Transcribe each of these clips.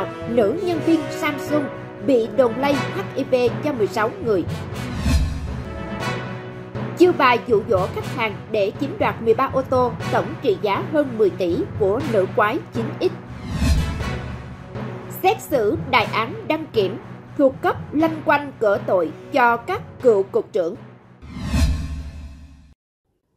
nào nữ nhân viên Samsung bị đồn lây HIV cho 16 người. Chiêu bài dụ dỗ khách hàng để chiếm đoạt 13 ô tô tổng trị giá hơn 10 tỷ của nữ quái 9X. Xét xử đại án đăng kiểm thuộc cấp lanh quanh cỡ tội cho các cựu cục trưởng.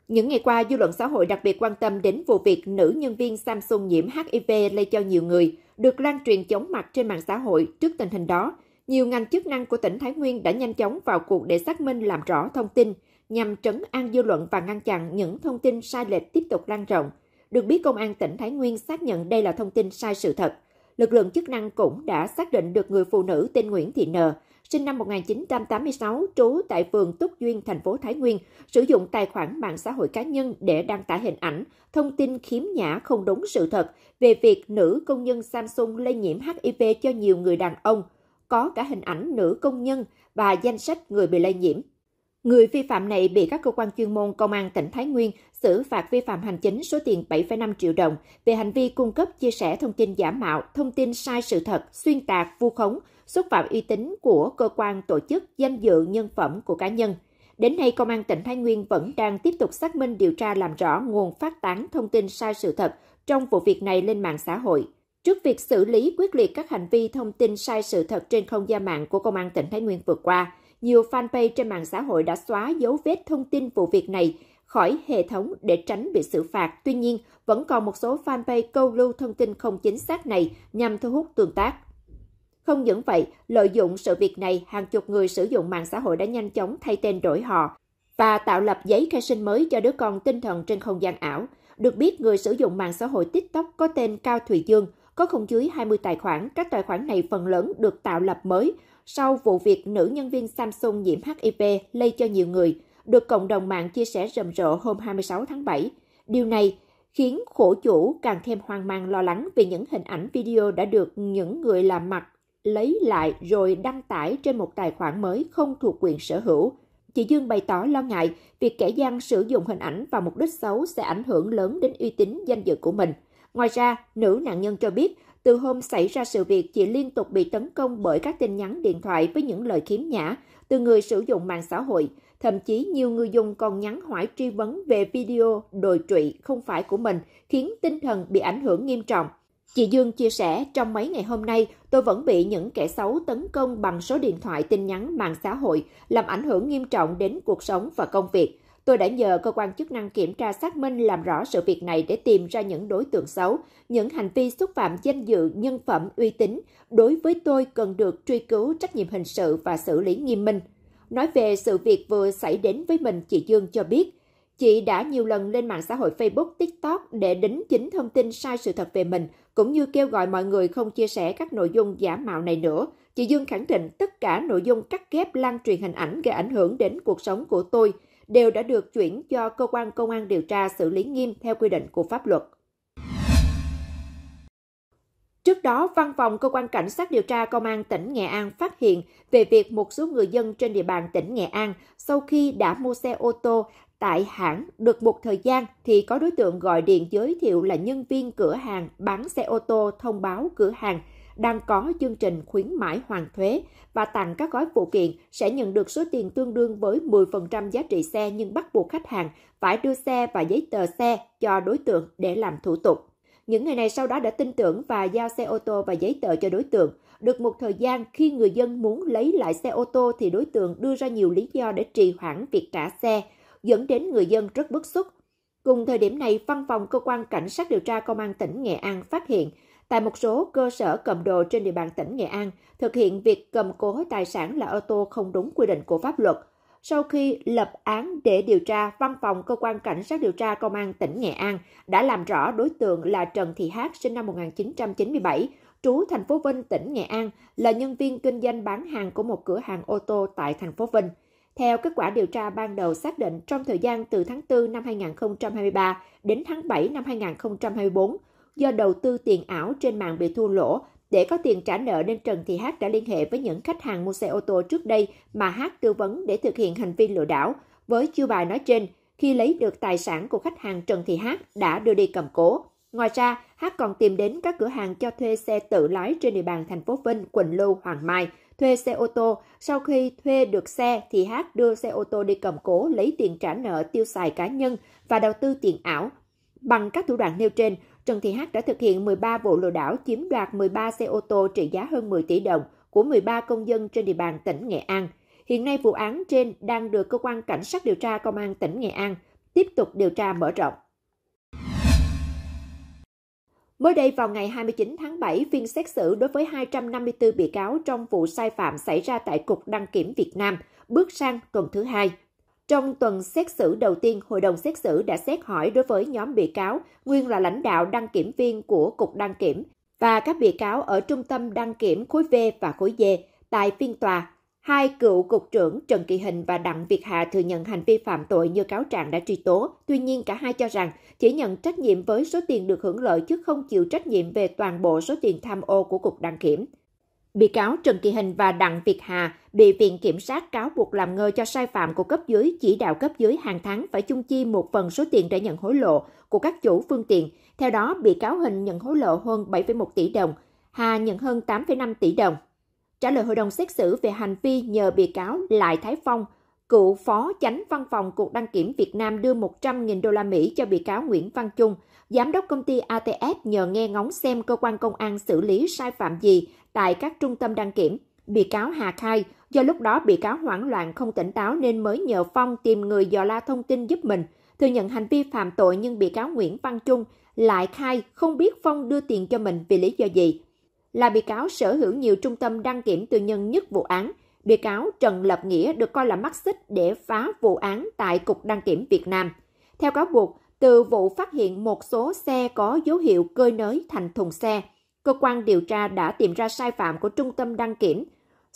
Những ngày qua, dư luận xã hội đặc biệt quan tâm đến vụ việc nữ nhân viên Samsung nhiễm HIV lây cho nhiều người được lan truyền chóng mặt trên mạng xã hội trước tình hình đó, nhiều ngành chức năng của tỉnh Thái Nguyên đã nhanh chóng vào cuộc để xác minh làm rõ thông tin, nhằm trấn an dư luận và ngăn chặn những thông tin sai lệch tiếp tục lan rộng. Được biết, Công an tỉnh Thái Nguyên xác nhận đây là thông tin sai sự thật. Lực lượng chức năng cũng đã xác định được người phụ nữ tên Nguyễn Thị Nờ sinh năm 1986, trú tại phường Túc Duyên, thành phố Thái Nguyên, sử dụng tài khoản mạng xã hội cá nhân để đăng tải hình ảnh, thông tin khiếm nhã không đúng sự thật về việc nữ công nhân Samsung lây nhiễm HIV cho nhiều người đàn ông, có cả hình ảnh nữ công nhân và danh sách người bị lây nhiễm. Người vi phạm này bị các cơ quan chuyên môn Công an tỉnh Thái Nguyên xử phạt vi phạm hành chính số tiền 7,5 triệu đồng về hành vi cung cấp chia sẻ thông tin giả mạo, thông tin sai sự thật, xuyên tạc, vu khống xúc phạm uy tín của cơ quan tổ chức, danh dự, nhân phẩm của cá nhân. Đến nay, Công an tỉnh Thái Nguyên vẫn đang tiếp tục xác minh điều tra làm rõ nguồn phát tán thông tin sai sự thật trong vụ việc này lên mạng xã hội. Trước việc xử lý quyết liệt các hành vi thông tin sai sự thật trên không gian mạng của Công an tỉnh Thái Nguyên vừa qua, nhiều fanpage trên mạng xã hội đã xóa dấu vết thông tin vụ việc này khỏi hệ thống để tránh bị xử phạt. Tuy nhiên, vẫn còn một số fanpage câu lưu thông tin không chính xác này nhằm thu hút tương tác. Không những vậy, lợi dụng sự việc này, hàng chục người sử dụng mạng xã hội đã nhanh chóng thay tên đổi họ và tạo lập giấy khai sinh mới cho đứa con tinh thần trên không gian ảo. Được biết, người sử dụng mạng xã hội TikTok có tên Cao Thùy Dương, có không dưới 20 tài khoản. Các tài khoản này phần lớn được tạo lập mới sau vụ việc nữ nhân viên Samsung nhiễm HIV lây cho nhiều người, được cộng đồng mạng chia sẻ rầm rộ hôm 26 tháng 7. Điều này khiến khổ chủ càng thêm hoang mang lo lắng về những hình ảnh video đã được những người làm mặt lấy lại rồi đăng tải trên một tài khoản mới không thuộc quyền sở hữu. Chị Dương bày tỏ lo ngại việc kẻ gian sử dụng hình ảnh vào mục đích xấu sẽ ảnh hưởng lớn đến uy tín danh dự của mình. Ngoài ra, nữ nạn nhân cho biết, từ hôm xảy ra sự việc, chị liên tục bị tấn công bởi các tin nhắn điện thoại với những lời khiếm nhã từ người sử dụng mạng xã hội. Thậm chí nhiều người dùng còn nhắn hỏi truy vấn về video đồi trụy không phải của mình, khiến tinh thần bị ảnh hưởng nghiêm trọng. Chị Dương chia sẻ, trong mấy ngày hôm nay, tôi vẫn bị những kẻ xấu tấn công bằng số điện thoại tin nhắn mạng xã hội, làm ảnh hưởng nghiêm trọng đến cuộc sống và công việc. Tôi đã nhờ cơ quan chức năng kiểm tra xác minh làm rõ sự việc này để tìm ra những đối tượng xấu, những hành vi xúc phạm danh dự, nhân phẩm, uy tín. Đối với tôi cần được truy cứu trách nhiệm hình sự và xử lý nghiêm minh. Nói về sự việc vừa xảy đến với mình, chị Dương cho biết, chị đã nhiều lần lên mạng xã hội Facebook, TikTok để đính chính thông tin sai sự thật về mình – cũng như kêu gọi mọi người không chia sẻ các nội dung giả mạo này nữa. Chị Dương khẳng định tất cả nội dung cắt ghép lan truyền hình ảnh gây ảnh hưởng đến cuộc sống của tôi đều đã được chuyển cho cơ quan công an điều tra xử lý nghiêm theo quy định của pháp luật. Trước đó, văn phòng cơ quan cảnh sát điều tra công an tỉnh Nghệ An phát hiện về việc một số người dân trên địa bàn tỉnh Nghệ An sau khi đã mua xe ô tô Tại hãng, được một thời gian thì có đối tượng gọi điện giới thiệu là nhân viên cửa hàng bán xe ô tô thông báo cửa hàng đang có chương trình khuyến mãi hoàn thuế và tặng các gói phụ kiện sẽ nhận được số tiền tương đương với 10% giá trị xe nhưng bắt buộc khách hàng phải đưa xe và giấy tờ xe cho đối tượng để làm thủ tục. Những người này sau đó đã tin tưởng và giao xe ô tô và giấy tờ cho đối tượng. Được một thời gian, khi người dân muốn lấy lại xe ô tô thì đối tượng đưa ra nhiều lý do để trì hoãn việc trả xe, dẫn đến người dân rất bức xúc. Cùng thời điểm này, văn phòng cơ quan cảnh sát điều tra công an tỉnh Nghệ An phát hiện tại một số cơ sở cầm đồ trên địa bàn tỉnh Nghệ An thực hiện việc cầm cố tài sản là ô tô không đúng quy định của pháp luật. Sau khi lập án để điều tra, văn phòng cơ quan cảnh sát điều tra công an tỉnh Nghệ An đã làm rõ đối tượng là Trần Thị Hát sinh năm 1997, trú thành phố Vinh, tỉnh Nghệ An, là nhân viên kinh doanh bán hàng của một cửa hàng ô tô tại thành phố Vinh. Theo kết quả điều tra ban đầu xác định, trong thời gian từ tháng 4 năm 2023 đến tháng 7 năm 2024, do đầu tư tiền ảo trên mạng bị thua lỗ, để có tiền trả nợ nên Trần Thị Hát đã liên hệ với những khách hàng mua xe ô tô trước đây mà Hát tư vấn để thực hiện hành vi lừa đảo. Với chiêu bài nói trên, khi lấy được tài sản của khách hàng Trần Thị Hát đã đưa đi cầm cố. Ngoài ra, Hát còn tìm đến các cửa hàng cho thuê xe tự lái trên địa bàn thành phố Vinh, Quỳnh Lưu, Hoàng Mai – thuê xe ô tô. Sau khi thuê được xe thì Hát đưa xe ô tô đi cầm cố lấy tiền trả nợ tiêu xài cá nhân và đầu tư tiền ảo. Bằng các thủ đoạn nêu trên, Trần Thị Hát đã thực hiện 13 vụ lừa đảo chiếm đoạt 13 xe ô tô trị giá hơn 10 tỷ đồng của 13 công dân trên địa bàn tỉnh Nghệ An. Hiện nay vụ án trên đang được cơ quan cảnh sát điều tra công an tỉnh Nghệ An tiếp tục điều tra mở rộng. Mới đây vào ngày 29 tháng 7, phiên xét xử đối với 254 bị cáo trong vụ sai phạm xảy ra tại Cục Đăng kiểm Việt Nam bước sang tuần thứ hai. Trong tuần xét xử đầu tiên, Hội đồng xét xử đã xét hỏi đối với nhóm bị cáo nguyên là lãnh đạo đăng kiểm viên của Cục Đăng kiểm và các bị cáo ở Trung tâm Đăng kiểm khối V và khối D tại phiên tòa Hai cựu cục trưởng Trần Kỳ Hình và Đặng Việt Hà thừa nhận hành vi phạm tội như cáo trạng đã truy tố. Tuy nhiên, cả hai cho rằng chỉ nhận trách nhiệm với số tiền được hưởng lợi chứ không chịu trách nhiệm về toàn bộ số tiền tham ô của Cục Đăng Kiểm. Bị cáo Trần Kỳ Hình và Đặng Việt Hà bị Viện Kiểm sát cáo buộc làm ngơ cho sai phạm của cấp dưới chỉ đạo cấp dưới hàng tháng phải chung chi một phần số tiền để nhận hối lộ của các chủ phương tiện. Theo đó, bị cáo Hình nhận hối lộ hơn 7,1 tỷ đồng, Hà nhận hơn 8,5 tỷ đồng trả lời hội đồng xét xử về hành vi nhờ bị cáo Lại Thái Phong, cựu phó chánh văn phòng Cục Đăng kiểm Việt Nam đưa 100.000 đô la Mỹ cho bị cáo Nguyễn Văn Trung, giám đốc công ty ATF nhờ nghe ngóng xem cơ quan công an xử lý sai phạm gì tại các trung tâm đăng kiểm. Bị cáo Hà khai, do lúc đó bị cáo hoảng loạn không tỉnh táo nên mới nhờ Phong tìm người dò la thông tin giúp mình. Thừa nhận hành vi phạm tội nhưng bị cáo Nguyễn Văn Trung lại khai không biết Phong đưa tiền cho mình vì lý do gì là bị cáo sở hữu nhiều trung tâm đăng kiểm tư nhân nhất vụ án. Bị cáo Trần Lập Nghĩa được coi là mắt xích để phá vụ án tại Cục Đăng kiểm Việt Nam. Theo cáo buộc, từ vụ phát hiện một số xe có dấu hiệu cơi nới thành thùng xe, cơ quan điều tra đã tìm ra sai phạm của trung tâm đăng kiểm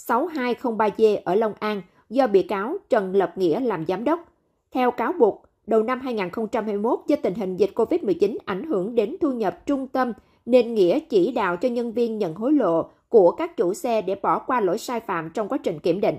6203D ở Long An do bị cáo Trần Lập Nghĩa làm giám đốc. Theo cáo buộc, đầu năm 2021 do tình hình dịch COVID-19 ảnh hưởng đến thu nhập trung tâm nên Nghĩa chỉ đạo cho nhân viên nhận hối lộ của các chủ xe để bỏ qua lỗi sai phạm trong quá trình kiểm định.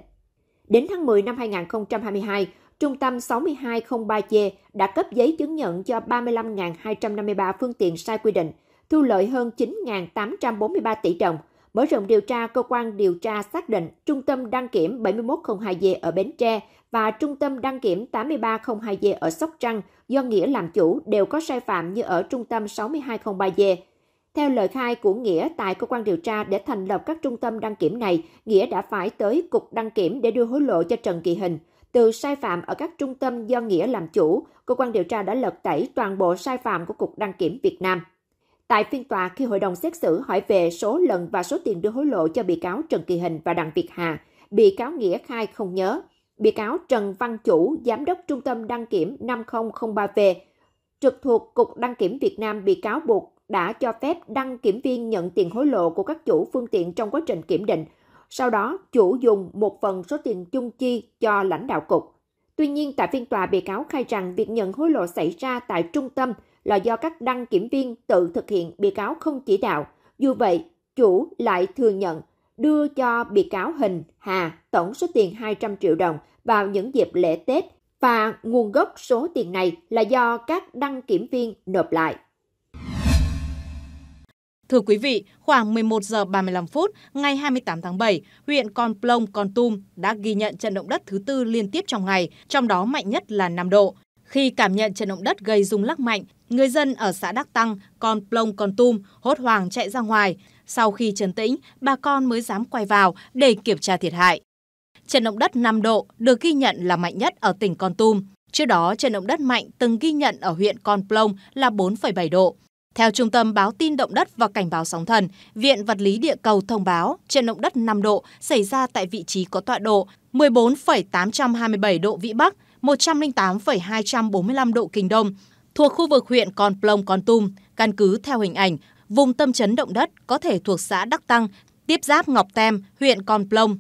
Đến tháng 10 năm 2022, Trung tâm 6203C đã cấp giấy chứng nhận cho 35.253 phương tiện sai quy định, thu lợi hơn 9.843 tỷ đồng. Mở rộng điều tra, cơ quan điều tra xác định Trung tâm đăng kiểm 7102D ở Bến Tre và Trung tâm đăng kiểm 8302D ở Sóc Trăng do Nghĩa làm chủ đều có sai phạm như ở Trung tâm 6203D. Theo lời khai của Nghĩa tại cơ quan điều tra để thành lập các trung tâm đăng kiểm này, Nghĩa đã phải tới cục đăng kiểm để đưa hối lộ cho Trần Kỳ Hình. Từ sai phạm ở các trung tâm do Nghĩa làm chủ, cơ quan điều tra đã lật tẩy toàn bộ sai phạm của cục đăng kiểm Việt Nam. Tại phiên tòa, khi hội đồng xét xử hỏi về số lần và số tiền đưa hối lộ cho bị cáo Trần Kỳ Hình và Đặng Việt Hà, bị cáo Nghĩa khai không nhớ. Bị cáo Trần Văn Chủ, giám đốc trung tâm đăng kiểm 5003V, trực thuộc Cục Đăng kiểm Việt Nam bị cáo buộc đã cho phép đăng kiểm viên nhận tiền hối lộ của các chủ phương tiện trong quá trình kiểm định. Sau đó, chủ dùng một phần số tiền chung chi cho lãnh đạo cục. Tuy nhiên, tại phiên tòa, bị cáo khai rằng việc nhận hối lộ xảy ra tại trung tâm là do các đăng kiểm viên tự thực hiện, bị cáo không chỉ đạo. Dù vậy, chủ lại thừa nhận đưa cho bị cáo Hình, Hà tổng số tiền 200 triệu đồng vào những dịp lễ Tết và nguồn gốc số tiền này là do các đăng kiểm viên nộp lại. Thưa quý vị, khoảng 11 giờ 35 phút ngày 28 tháng 7, huyện Con Plong, Con Tum đã ghi nhận trận động đất thứ tư liên tiếp trong ngày, trong đó mạnh nhất là 5 độ. Khi cảm nhận trận động đất gây rung lắc mạnh, người dân ở xã Đắc Tăng, Con Plong, Con Tum hốt hoảng chạy ra ngoài. Sau khi trấn tĩnh, bà con mới dám quay vào để kiểm tra thiệt hại. Trận động đất 5 độ được ghi nhận là mạnh nhất ở tỉnh Con Tum. Trước đó, trận động đất mạnh từng ghi nhận ở huyện Con Plong là 4,7 độ. Theo Trung tâm Báo tin động đất và Cảnh báo sóng thần, Viện Vật lý Địa cầu thông báo trận động đất 5 độ xảy ra tại vị trí có tọa độ 14,827 độ Vĩ Bắc, 108,245 độ Kinh Đông, thuộc khu vực huyện Con Plông, Con Tum, căn cứ theo hình ảnh, vùng tâm chấn động đất có thể thuộc xã Đắc Tăng, tiếp giáp Ngọc Tem, huyện Con Plông.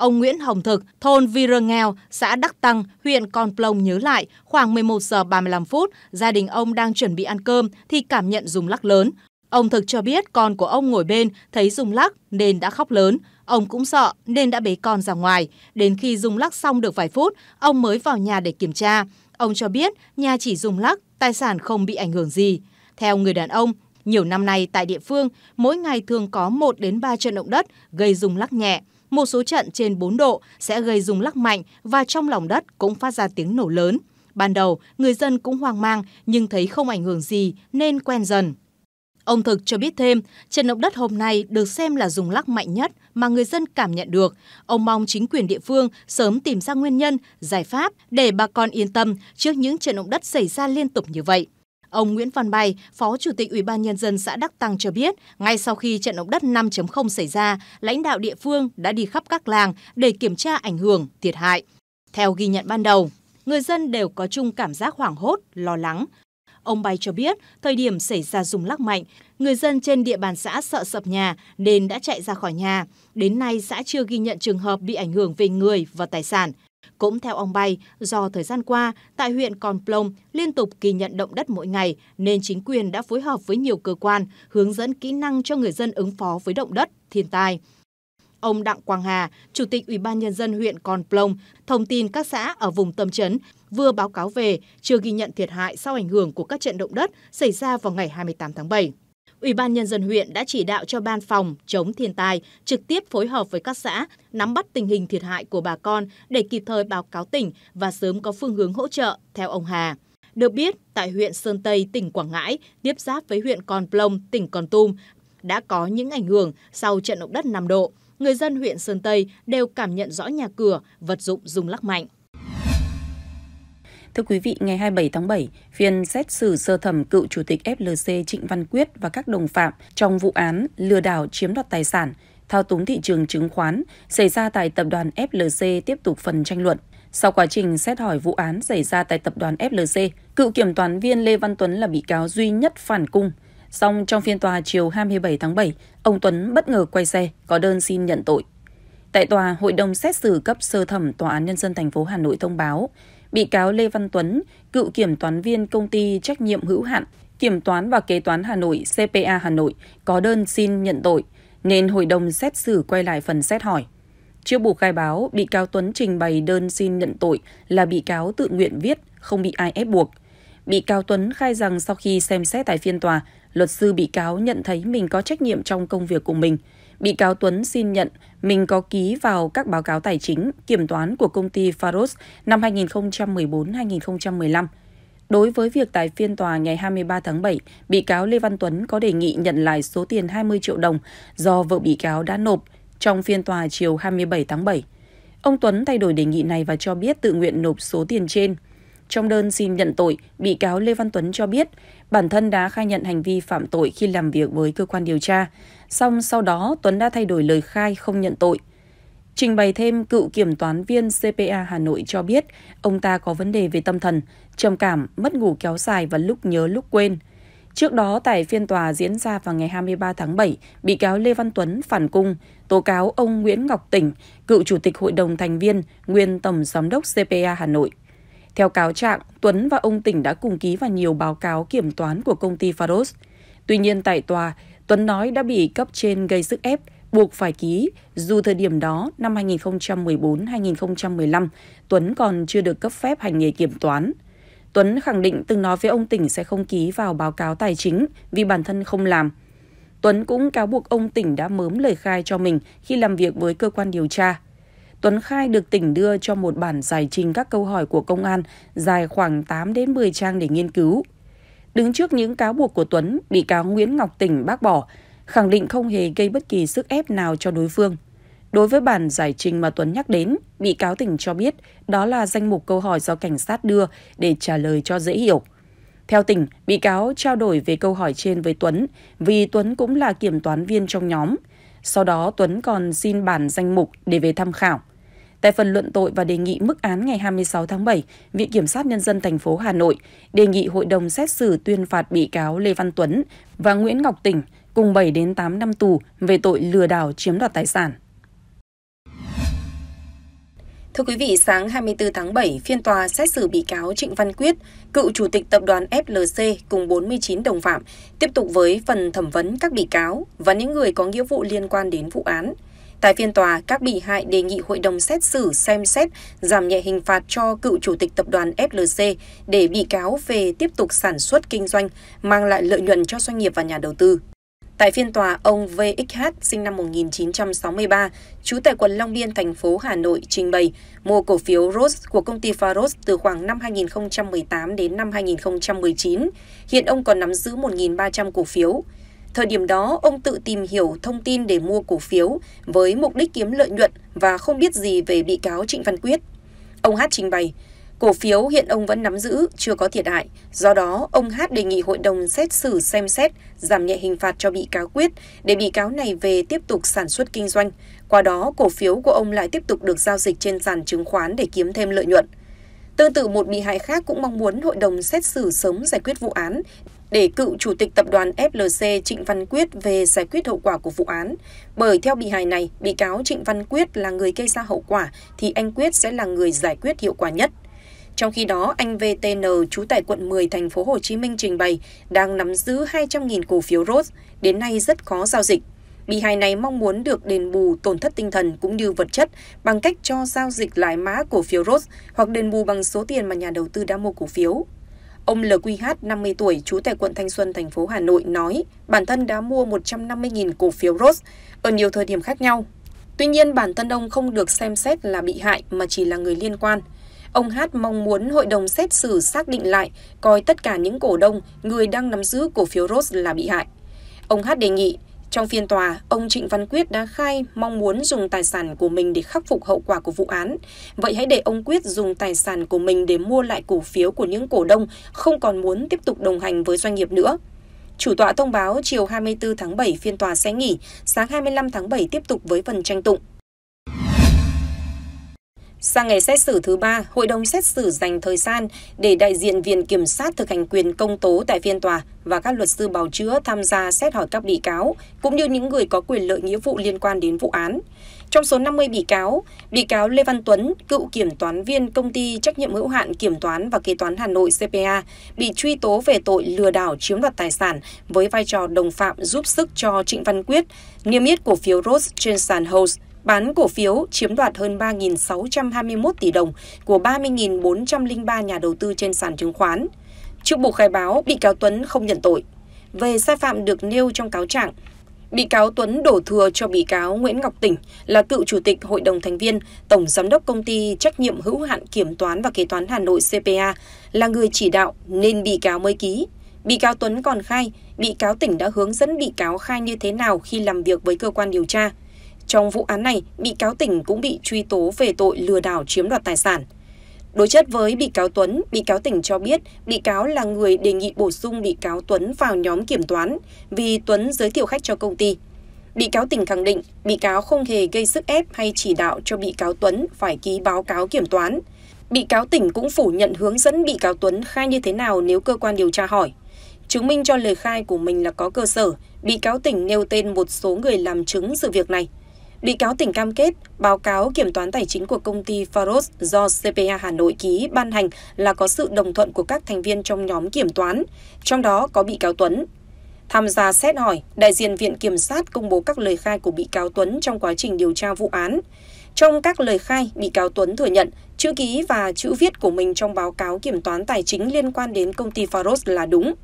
Ông Nguyễn Hồng Thực, thôn Vi nghèo, xã Đắc Tăng, huyện Con Plong nhớ lại, khoảng 11 giờ 35 phút, gia đình ông đang chuẩn bị ăn cơm thì cảm nhận rung lắc lớn. Ông Thực cho biết con của ông ngồi bên thấy rung lắc nên đã khóc lớn. Ông cũng sợ nên đã bế con ra ngoài. Đến khi rung lắc xong được vài phút, ông mới vào nhà để kiểm tra. Ông cho biết nhà chỉ rung lắc, tài sản không bị ảnh hưởng gì. Theo người đàn ông, nhiều năm nay tại địa phương, mỗi ngày thường có 1 đến 3 trận động đất gây rung lắc nhẹ một số trận trên 4 độ sẽ gây rung lắc mạnh và trong lòng đất cũng phát ra tiếng nổ lớn. Ban đầu, người dân cũng hoang mang nhưng thấy không ảnh hưởng gì nên quen dần. Ông Thực cho biết thêm, trận động đất hôm nay được xem là rung lắc mạnh nhất mà người dân cảm nhận được. Ông mong chính quyền địa phương sớm tìm ra nguyên nhân, giải pháp để bà con yên tâm trước những trận động đất xảy ra liên tục như vậy. Ông Nguyễn Văn Bay, Phó Chủ tịch Ủy ban Nhân dân xã Đắc Tăng cho biết, ngay sau khi trận động đất 5.0 xảy ra, lãnh đạo địa phương đã đi khắp các làng để kiểm tra ảnh hưởng, thiệt hại. Theo ghi nhận ban đầu, người dân đều có chung cảm giác hoảng hốt, lo lắng. Ông Bay cho biết, thời điểm xảy ra rung lắc mạnh, người dân trên địa bàn xã sợ sập nhà nên đã chạy ra khỏi nhà. Đến nay, xã chưa ghi nhận trường hợp bị ảnh hưởng về người và tài sản. Cũng theo ông Bay, do thời gian qua, tại huyện Con Plong liên tục ghi nhận động đất mỗi ngày, nên chính quyền đã phối hợp với nhiều cơ quan, hướng dẫn kỹ năng cho người dân ứng phó với động đất, thiên tai. Ông Đặng Quang Hà, Chủ tịch Ủy ban Nhân dân huyện Con Plong, thông tin các xã ở vùng tâm chấn vừa báo cáo về chưa ghi nhận thiệt hại sau ảnh hưởng của các trận động đất xảy ra vào ngày 28 tháng 7. Ủy ban Nhân dân huyện đã chỉ đạo cho ban phòng chống thiên tai trực tiếp phối hợp với các xã, nắm bắt tình hình thiệt hại của bà con để kịp thời báo cáo tỉnh và sớm có phương hướng hỗ trợ, theo ông Hà. Được biết, tại huyện Sơn Tây, tỉnh Quảng Ngãi, tiếp giáp với huyện Con Plông, tỉnh Con Tum, đã có những ảnh hưởng sau trận động đất 5 độ. Người dân huyện Sơn Tây đều cảm nhận rõ nhà cửa, vật dụng rung lắc mạnh. Thưa quý vị, ngày 27 tháng 7, phiên xét xử sơ thẩm cựu chủ tịch FLC Trịnh Văn Quyết và các đồng phạm trong vụ án lừa đảo chiếm đoạt tài sản, thao túng thị trường chứng khoán xảy ra tại tập đoàn FLC tiếp tục phần tranh luận. Sau quá trình xét hỏi vụ án xảy ra tại tập đoàn FLC, cựu kiểm toán viên Lê Văn Tuấn là bị cáo duy nhất phản cung. Song trong phiên tòa chiều 27 tháng 7, ông Tuấn bất ngờ quay xe, có đơn xin nhận tội. Tại tòa, hội đồng xét xử cấp sơ thẩm Tòa án Nhân dân thành phố Hà Nội thông báo, bị cáo Lê Văn Tuấn, cựu kiểm toán viên công ty trách nhiệm hữu hạn Kiểm toán và Kế toán Hà Nội CPA Hà Nội có đơn xin nhận tội, nên hội đồng xét xử quay lại phần xét hỏi. Trước buộc khai báo, bị cáo Tuấn trình bày đơn xin nhận tội là bị cáo tự nguyện viết, không bị ai ép buộc. Bị cáo Tuấn khai rằng sau khi xem xét tại phiên tòa, luật sư bị cáo nhận thấy mình có trách nhiệm trong công việc của mình – bị cáo Tuấn xin nhận mình có ký vào các báo cáo tài chính, kiểm toán của công ty Faros năm 2014-2015. Đối với việc tại phiên tòa ngày 23 tháng 7, bị cáo Lê Văn Tuấn có đề nghị nhận lại số tiền 20 triệu đồng do vợ bị cáo đã nộp trong phiên tòa chiều 27 tháng 7. Ông Tuấn thay đổi đề nghị này và cho biết tự nguyện nộp số tiền trên – trong đơn xin nhận tội, bị cáo Lê Văn Tuấn cho biết bản thân đã khai nhận hành vi phạm tội khi làm việc với cơ quan điều tra, song sau đó Tuấn đã thay đổi lời khai không nhận tội. Trình bày thêm, cựu kiểm toán viên CPA Hà Nội cho biết ông ta có vấn đề về tâm thần, trầm cảm, mất ngủ kéo dài và lúc nhớ lúc quên. Trước đó, tại phiên tòa diễn ra vào ngày 23 tháng 7, bị cáo Lê Văn Tuấn phản cung, tố cáo ông Nguyễn Ngọc Tỉnh, cựu chủ tịch hội đồng thành viên, nguyên tổng giám đốc CPA Hà Nội. Theo cáo trạng, Tuấn và ông Tỉnh đã cùng ký vào nhiều báo cáo kiểm toán của công ty Faros. Tuy nhiên tại tòa, Tuấn nói đã bị cấp trên gây sức ép, buộc phải ký, dù thời điểm đó năm 2014-2015, Tuấn còn chưa được cấp phép hành nghề kiểm toán. Tuấn khẳng định từng nói với ông Tỉnh sẽ không ký vào báo cáo tài chính vì bản thân không làm. Tuấn cũng cáo buộc ông Tỉnh đã mớm lời khai cho mình khi làm việc với cơ quan điều tra. Tuấn Khai được tỉnh đưa cho một bản giải trình các câu hỏi của công an dài khoảng 8 đến 10 trang để nghiên cứu. Đứng trước những cáo buộc của Tuấn, bị cáo Nguyễn Ngọc Tỉnh bác bỏ, khẳng định không hề gây bất kỳ sức ép nào cho đối phương. Đối với bản giải trình mà Tuấn nhắc đến, bị cáo tỉnh cho biết đó là danh mục câu hỏi do cảnh sát đưa để trả lời cho dễ hiểu. Theo tỉnh, bị cáo trao đổi về câu hỏi trên với Tuấn vì Tuấn cũng là kiểm toán viên trong nhóm. Sau đó Tuấn còn xin bản danh mục để về tham khảo. Tại phần luận tội và đề nghị mức án ngày 26 tháng 7, Viện Kiểm sát Nhân dân thành phố Hà Nội đề nghị hội đồng xét xử tuyên phạt bị cáo Lê Văn Tuấn và Nguyễn Ngọc Tỉnh cùng 7 đến 8 năm tù về tội lừa đảo chiếm đoạt tài sản. Thưa quý vị, sáng 24 tháng 7, phiên tòa xét xử bị cáo Trịnh Văn Quyết, cựu chủ tịch tập đoàn FLC cùng 49 đồng phạm, tiếp tục với phần thẩm vấn các bị cáo và những người có nghĩa vụ liên quan đến vụ án. Tại phiên tòa, các bị hại đề nghị hội đồng xét xử xem xét giảm nhẹ hình phạt cho cựu chủ tịch tập đoàn FLC để bị cáo về tiếp tục sản xuất kinh doanh, mang lại lợi nhuận cho doanh nghiệp và nhà đầu tư. Tại phiên tòa, ông VXH sinh năm 1963, trú tại quận Long Biên, thành phố Hà Nội trình bày mua cổ phiếu Ross của công ty Faros từ khoảng năm 2018 đến năm 2019. Hiện ông còn nắm giữ 1.300 cổ phiếu. Thời điểm đó, ông tự tìm hiểu thông tin để mua cổ phiếu với mục đích kiếm lợi nhuận và không biết gì về bị cáo Trịnh Văn Quyết. Ông Hát trình bày, cổ phiếu hiện ông vẫn nắm giữ, chưa có thiệt hại. Do đó, ông Hát đề nghị hội đồng xét xử xem xét giảm nhẹ hình phạt cho bị cáo Quyết để bị cáo này về tiếp tục sản xuất kinh doanh. Qua đó, cổ phiếu của ông lại tiếp tục được giao dịch trên sàn chứng khoán để kiếm thêm lợi nhuận. Tương tự một bị hại khác cũng mong muốn hội đồng xét xử sớm giải quyết vụ án để cựu chủ tịch tập đoàn flc trịnh văn quyết về giải quyết hậu quả của vụ án bởi theo bị hại này bị cáo trịnh văn quyết là người gây ra hậu quả thì anh quyết sẽ là người giải quyết hiệu quả nhất trong khi đó, anh VTN trú tại quận 10 thành phố Hồ Chí Minh trình bày đang nắm giữ 200.000 cổ phiếu Rose, đến nay rất khó giao dịch. Bị hại này mong muốn được đền bù tổn thất tinh thần cũng như vật chất bằng cách cho giao dịch lại mã cổ phiếu Rose hoặc đền bù bằng số tiền mà nhà đầu tư đã mua cổ phiếu. Ông LQH, mươi tuổi, trú tại quận Thanh Xuân, thành phố Hà Nội nói bản thân đã mua một trăm 150.000 cổ phiếu Ros ở nhiều thời điểm khác nhau. Tuy nhiên, bản thân ông không được xem xét là bị hại mà chỉ là người liên quan. Ông Hát mong muốn hội đồng xét xử xác định lại coi tất cả những cổ đông, người đang nắm giữ cổ phiếu Ros là bị hại. Ông Hát đề nghị trong phiên tòa, ông Trịnh Văn Quyết đã khai mong muốn dùng tài sản của mình để khắc phục hậu quả của vụ án. Vậy hãy để ông Quyết dùng tài sản của mình để mua lại cổ phiếu của những cổ đông không còn muốn tiếp tục đồng hành với doanh nghiệp nữa. Chủ tọa thông báo chiều 24 tháng 7 phiên tòa sẽ nghỉ, sáng 25 tháng 7 tiếp tục với phần tranh tụng. Sang ngày xét xử thứ ba, hội đồng xét xử dành thời gian để đại diện Viện Kiểm sát thực hành quyền công tố tại phiên tòa và các luật sư bào chữa tham gia xét hỏi các bị cáo, cũng như những người có quyền lợi nghĩa vụ liên quan đến vụ án. Trong số 50 bị cáo, bị cáo Lê Văn Tuấn, cựu kiểm toán viên công ty trách nhiệm hữu hạn kiểm toán và kế toán Hà Nội CPA, bị truy tố về tội lừa đảo chiếm đoạt tài sản với vai trò đồng phạm giúp sức cho Trịnh Văn Quyết niêm yết cổ phiếu Rose trên sàn Host bán cổ phiếu chiếm đoạt hơn 3.621 tỷ đồng của 30.403 nhà đầu tư trên sàn chứng khoán. Trước buộc khai báo, bị cáo Tuấn không nhận tội. Về sai phạm được nêu trong cáo trạng, bị cáo Tuấn đổ thừa cho bị cáo Nguyễn Ngọc Tỉnh là cựu chủ tịch hội đồng thành viên, tổng giám đốc công ty trách nhiệm hữu hạn kiểm toán và kế toán Hà Nội CPA là người chỉ đạo nên bị cáo mới ký. Bị cáo Tuấn còn khai, bị cáo Tỉnh đã hướng dẫn bị cáo khai như thế nào khi làm việc với cơ quan điều tra. Trong vụ án này, bị cáo Tỉnh cũng bị truy tố về tội lừa đảo chiếm đoạt tài sản. Đối chất với bị cáo Tuấn, bị cáo Tỉnh cho biết bị cáo là người đề nghị bổ sung bị cáo Tuấn vào nhóm kiểm toán vì Tuấn giới thiệu khách cho công ty. Bị cáo Tỉnh khẳng định bị cáo không hề gây sức ép hay chỉ đạo cho bị cáo Tuấn phải ký báo cáo kiểm toán. Bị cáo Tỉnh cũng phủ nhận hướng dẫn bị cáo Tuấn khai như thế nào nếu cơ quan điều tra hỏi. Chứng minh cho lời khai của mình là có cơ sở, bị cáo Tỉnh nêu tên một số người làm chứng sự việc này. Bị cáo tỉnh cam kết báo cáo kiểm toán tài chính của công ty Faros do CPA Hà Nội ký ban hành là có sự đồng thuận của các thành viên trong nhóm kiểm toán, trong đó có bị cáo Tuấn. Tham gia xét hỏi, đại diện Viện Kiểm sát công bố các lời khai của bị cáo Tuấn trong quá trình điều tra vụ án. Trong các lời khai, bị cáo Tuấn thừa nhận chữ ký và chữ viết của mình trong báo cáo kiểm toán tài chính liên quan đến công ty Faros là đúng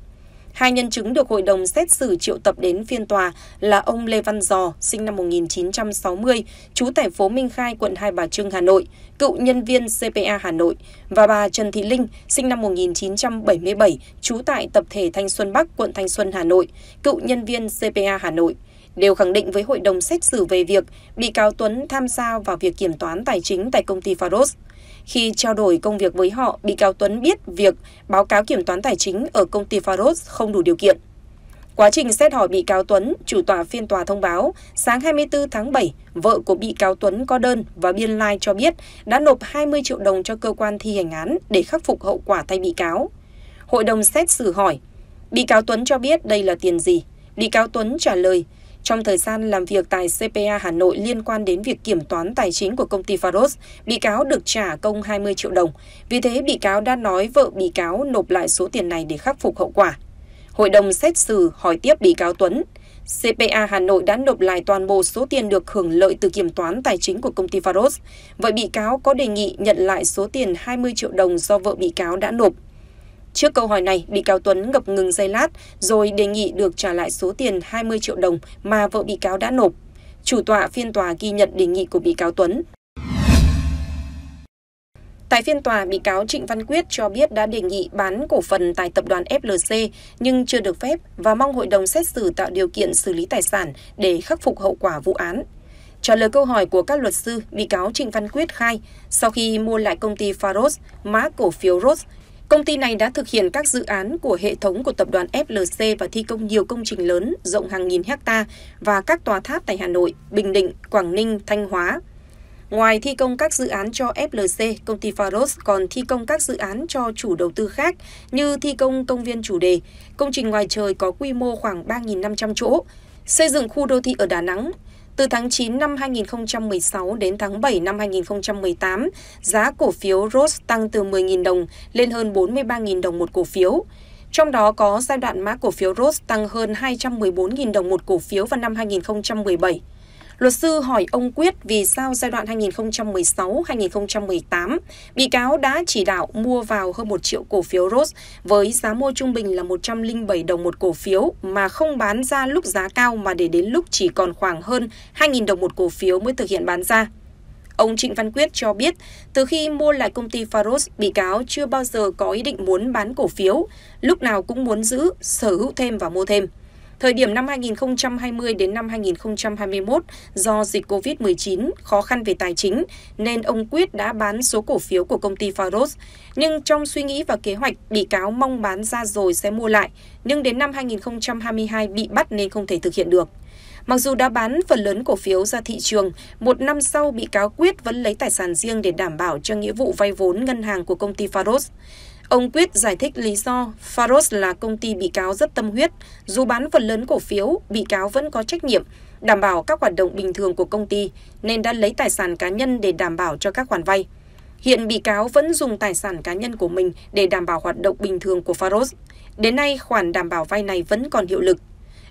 hai nhân chứng được hội đồng xét xử triệu tập đến phiên tòa là ông lê văn giò sinh năm 1960, trú tại phố Minh Khai, quận Hai Bà Trưng, Hà Nội, cựu nhân viên CPA Hà Nội, và bà Trần Thị Linh, sinh năm 1977, trú tại tập thể Thanh Xuân Bắc, quận Thanh Xuân, Hà Nội, cựu nhân viên CPA Hà Nội đều khẳng định với hội đồng xét xử về việc bị cáo Tuấn tham gia vào việc kiểm toán tài chính tại công ty Faros. Khi trao đổi công việc với họ, bị cáo Tuấn biết việc báo cáo kiểm toán tài chính ở công ty Faros không đủ điều kiện. Quá trình xét hỏi bị cáo Tuấn, chủ tọa phiên tòa thông báo, sáng 24 tháng 7, vợ của bị cáo Tuấn có đơn và biên lai like cho biết đã nộp 20 triệu đồng cho cơ quan thi hành án để khắc phục hậu quả thay bị cáo. Hội đồng xét xử hỏi, bị cáo Tuấn cho biết đây là tiền gì? Bị cáo Tuấn trả lời, trong thời gian làm việc tại CPA Hà Nội liên quan đến việc kiểm toán tài chính của công ty Faros, bị cáo được trả công 20 triệu đồng. Vì thế, bị cáo đã nói vợ bị cáo nộp lại số tiền này để khắc phục hậu quả. Hội đồng xét xử hỏi tiếp bị cáo Tuấn. CPA Hà Nội đã nộp lại toàn bộ số tiền được hưởng lợi từ kiểm toán tài chính của công ty Faros. Vậy bị cáo có đề nghị nhận lại số tiền 20 triệu đồng do vợ bị cáo đã nộp. Trước câu hỏi này, bị cáo Tuấn ngập ngừng giây lát rồi đề nghị được trả lại số tiền hai mươi triệu đồng mà vợ bị cáo đã nộp. Chủ tọa phiên tòa ghi nhận đề nghị của bị cáo Tuấn. Tại phiên tòa, bị cáo Trịnh Văn Quyết cho biết đã đề nghị bán cổ phần tại tập đoàn FLC nhưng chưa được phép và mong hội đồng xét xử tạo điều kiện xử lý tài sản để khắc phục hậu quả vụ án. Trả lời câu hỏi của các luật sư, bị cáo Trịnh Văn Quyết khai, sau khi mua lại công ty Faros, mã cổ phiếu Ros Công ty này đã thực hiện các dự án của hệ thống của tập đoàn FLC và thi công nhiều công trình lớn rộng hàng nghìn hecta và các tòa tháp tại Hà Nội, Bình Định, Quảng Ninh, Thanh Hóa. Ngoài thi công các dự án cho FLC, công ty Faros còn thi công các dự án cho chủ đầu tư khác như thi công công viên chủ đề, công trình ngoài trời có quy mô khoảng 3.500 chỗ, xây dựng khu đô thị ở Đà Nẵng, từ tháng 9 năm 2016 đến tháng 7 năm 2018, giá cổ phiếu ROS tăng từ 10.000 đồng lên hơn 43.000 đồng một cổ phiếu. Trong đó có giai đoạn mã cổ phiếu ROS tăng hơn 214.000 đồng một cổ phiếu vào năm 2017. Luật sư hỏi ông Quyết vì sao giai đoạn 2016-2018, bị cáo đã chỉ đạo mua vào hơn 1 triệu cổ phiếu Rose với giá mua trung bình là 107 đồng một cổ phiếu mà không bán ra lúc giá cao mà để đến lúc chỉ còn khoảng hơn 2.000 đồng một cổ phiếu mới thực hiện bán ra. Ông Trịnh Văn Quyết cho biết, từ khi mua lại công ty Faros, bị cáo chưa bao giờ có ý định muốn bán cổ phiếu, lúc nào cũng muốn giữ, sở hữu thêm và mua thêm. Thời điểm năm 2020 đến năm 2021, do dịch COVID-19 khó khăn về tài chính, nên ông Quyết đã bán số cổ phiếu của công ty Faros. Nhưng trong suy nghĩ và kế hoạch, bị cáo mong bán ra rồi sẽ mua lại, nhưng đến năm 2022 bị bắt nên không thể thực hiện được. Mặc dù đã bán phần lớn cổ phiếu ra thị trường, một năm sau bị cáo Quyết vẫn lấy tài sản riêng để đảm bảo cho nghĩa vụ vay vốn ngân hàng của công ty Faros. Ông Quyết giải thích lý do Faros là công ty bị cáo rất tâm huyết, dù bán phần lớn cổ phiếu, bị cáo vẫn có trách nhiệm đảm bảo các hoạt động bình thường của công ty nên đã lấy tài sản cá nhân để đảm bảo cho các khoản vay. Hiện bị cáo vẫn dùng tài sản cá nhân của mình để đảm bảo hoạt động bình thường của Faros. Đến nay, khoản đảm bảo vay này vẫn còn hiệu lực.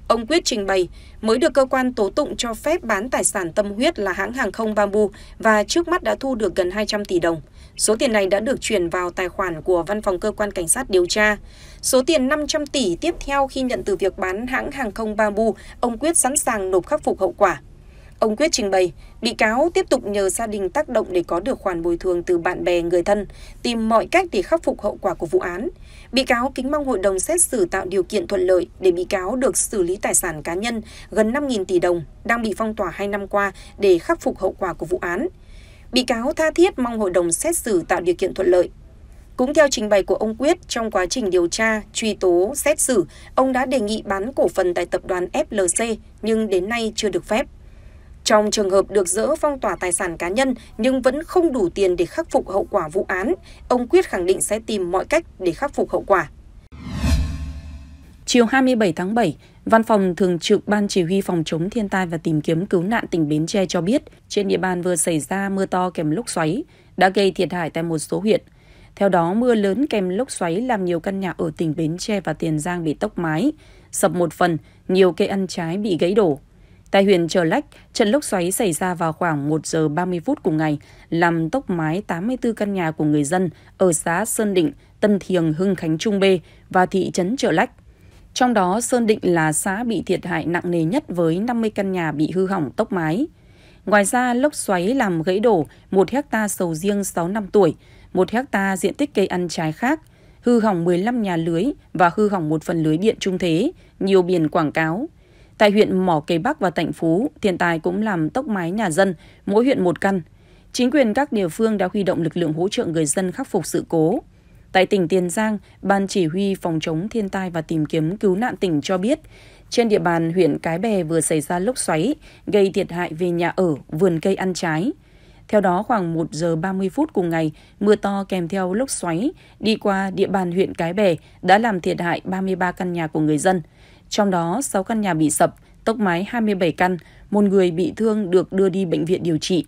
Ông Quyết trình bày mới được cơ quan tố tụng cho phép bán tài sản tâm huyết là hãng hàng không Bamboo và trước mắt đã thu được gần 200 tỷ đồng. Số tiền này đã được chuyển vào tài khoản của văn phòng cơ quan cảnh sát điều tra. Số tiền 500 tỷ tiếp theo khi nhận từ việc bán hãng hàng không Bamboo, ông Quyết sẵn sàng nộp khắc phục hậu quả. Ông Quyết trình bày, bị cáo tiếp tục nhờ gia đình tác động để có được khoản bồi thường từ bạn bè người thân, tìm mọi cách để khắc phục hậu quả của vụ án. Bị cáo kính mong hội đồng xét xử tạo điều kiện thuận lợi để bị cáo được xử lý tài sản cá nhân gần 5.000 tỷ đồng đang bị phong tỏa 2 năm qua để khắc phục hậu quả của vụ án bị cáo tha thiết mong hội đồng xét xử tạo điều kiện thuận lợi. Cũng theo trình bày của ông Quyết, trong quá trình điều tra, truy tố, xét xử, ông đã đề nghị bán cổ phần tại tập đoàn FLC nhưng đến nay chưa được phép. Trong trường hợp được dỡ phong tỏa tài sản cá nhân nhưng vẫn không đủ tiền để khắc phục hậu quả vụ án, ông Quyết khẳng định sẽ tìm mọi cách để khắc phục hậu quả. Chiều 27 tháng 7, Văn phòng Thường trực Ban Chỉ huy Phòng chống thiên tai và tìm kiếm cứu nạn tỉnh Bến Tre cho biết, trên địa bàn vừa xảy ra mưa to kèm lốc xoáy, đã gây thiệt hại tại một số huyện. Theo đó, mưa lớn kèm lốc xoáy làm nhiều căn nhà ở tỉnh Bến Tre và Tiền Giang bị tốc mái, sập một phần, nhiều cây ăn trái bị gãy đổ. Tại huyện Trờ Lách, trận lốc xoáy xảy ra vào khoảng 1 giờ 30 phút cùng ngày, làm tốc mái 84 căn nhà của người dân ở xã Sơn Định, Tân Thiềng, Hưng Khánh Trung B và thị trấn Trở Lách. Trong đó, Sơn Định là xã bị thiệt hại nặng nề nhất với 50 căn nhà bị hư hỏng tốc mái. Ngoài ra, lốc xoáy làm gãy đổ 1 hecta sầu riêng 6 năm tuổi, 1 hecta diện tích cây ăn trái khác, hư hỏng 15 nhà lưới và hư hỏng một phần lưới điện trung thế, nhiều biển quảng cáo. Tại huyện Mỏ Cây Bắc và Tạnh Phú, thiên tai cũng làm tốc mái nhà dân, mỗi huyện một căn. Chính quyền các địa phương đã huy động lực lượng hỗ trợ người dân khắc phục sự cố. Tại tỉnh Tiền Giang, Ban Chỉ huy Phòng chống thiên tai và tìm kiếm cứu nạn tỉnh cho biết, trên địa bàn huyện Cái Bè vừa xảy ra lốc xoáy, gây thiệt hại về nhà ở, vườn cây ăn trái. Theo đó, khoảng 1 giờ 30 phút cùng ngày, mưa to kèm theo lốc xoáy đi qua địa bàn huyện Cái Bè đã làm thiệt hại 33 căn nhà của người dân. Trong đó, 6 căn nhà bị sập, tốc mái 27 căn, một người bị thương được đưa đi bệnh viện điều trị.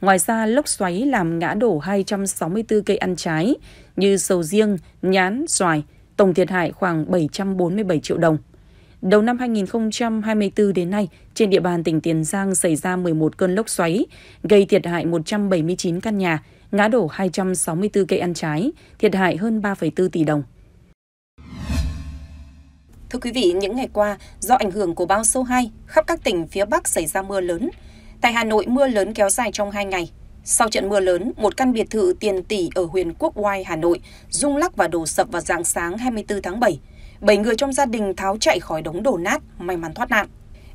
Ngoài ra, lốc xoáy làm ngã đổ 264 cây ăn trái như sầu riêng, nhãn, xoài, tổng thiệt hại khoảng 747 triệu đồng. Đầu năm 2024 đến nay, trên địa bàn tỉnh Tiền Giang xảy ra 11 cơn lốc xoáy, gây thiệt hại 179 căn nhà, ngã đổ 264 cây ăn trái, thiệt hại hơn 3,4 tỷ đồng. Thưa quý vị, những ngày qua, do ảnh hưởng của bão số 2, khắp các tỉnh phía Bắc xảy ra mưa lớn, Tại Hà Nội, mưa lớn kéo dài trong 2 ngày. Sau trận mưa lớn, một căn biệt thự tiền tỷ ở huyện Quốc Oai, Hà Nội rung lắc và đổ sập vào dạng sáng 24 tháng 7. Bảy người trong gia đình tháo chạy khỏi đống đổ nát, may mắn thoát nạn.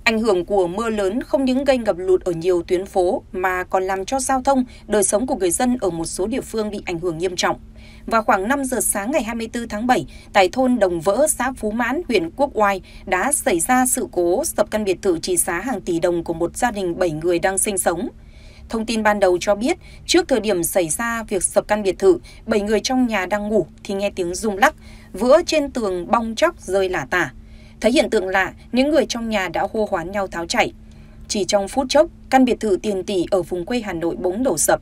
Ảnh hưởng của mưa lớn không những gây ngập lụt ở nhiều tuyến phố mà còn làm cho giao thông, đời sống của người dân ở một số địa phương bị ảnh hưởng nghiêm trọng vào khoảng 5 giờ sáng ngày 24 tháng 7 tại thôn Đồng Vỡ, xã Phú Mãn, huyện Quốc Oai đã xảy ra sự cố sập căn biệt thự trị giá hàng tỷ đồng của một gia đình 7 người đang sinh sống. Thông tin ban đầu cho biết, trước thời điểm xảy ra việc sập căn biệt thự, 7 người trong nhà đang ngủ thì nghe tiếng rung lắc, vữa trên tường bong chóc rơi lả tả. Thấy hiện tượng lạ, những người trong nhà đã hô hoán nhau tháo chạy. Chỉ trong phút chốc, căn biệt thự tiền tỷ ở vùng quê Hà Nội bỗng đổ sập.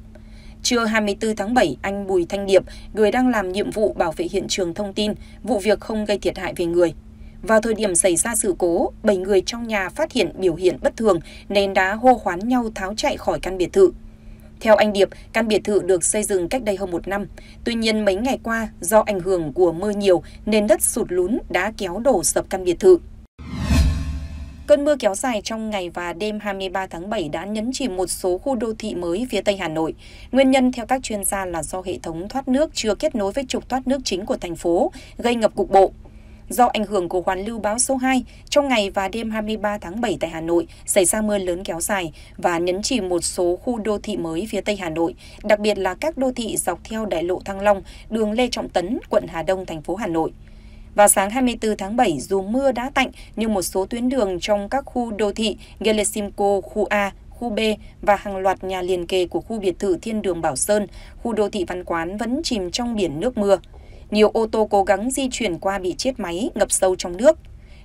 Trưa 24 tháng 7, anh Bùi Thanh Điệp, người đang làm nhiệm vụ bảo vệ hiện trường thông tin, vụ việc không gây thiệt hại về người. Vào thời điểm xảy ra sự cố, 7 người trong nhà phát hiện biểu hiện bất thường nên đã hô hoán nhau tháo chạy khỏi căn biệt thự. Theo anh Điệp, căn biệt thự được xây dựng cách đây hơn một năm. Tuy nhiên mấy ngày qua, do ảnh hưởng của mưa nhiều nên đất sụt lún đã kéo đổ sập căn biệt thự. Cơn mưa kéo dài trong ngày và đêm 23 tháng 7 đã nhấn chìm một số khu đô thị mới phía Tây Hà Nội. Nguyên nhân theo các chuyên gia là do hệ thống thoát nước chưa kết nối với trục thoát nước chính của thành phố, gây ngập cục bộ. Do ảnh hưởng của hoàn lưu bão số 2, trong ngày và đêm 23 tháng 7 tại Hà Nội xảy ra mưa lớn kéo dài và nhấn chìm một số khu đô thị mới phía Tây Hà Nội, đặc biệt là các đô thị dọc theo đại lộ Thăng Long, đường Lê Trọng Tấn, quận Hà Đông, thành phố Hà Nội. Vào sáng 24 tháng 7, dù mưa đã tạnh nhưng một số tuyến đường trong các khu đô thị Gelesimco, khu A, khu B và hàng loạt nhà liền kề của khu biệt thự Thiên Đường Bảo Sơn, khu đô thị Văn Quán vẫn chìm trong biển nước mưa. Nhiều ô tô cố gắng di chuyển qua bị chết máy, ngập sâu trong nước.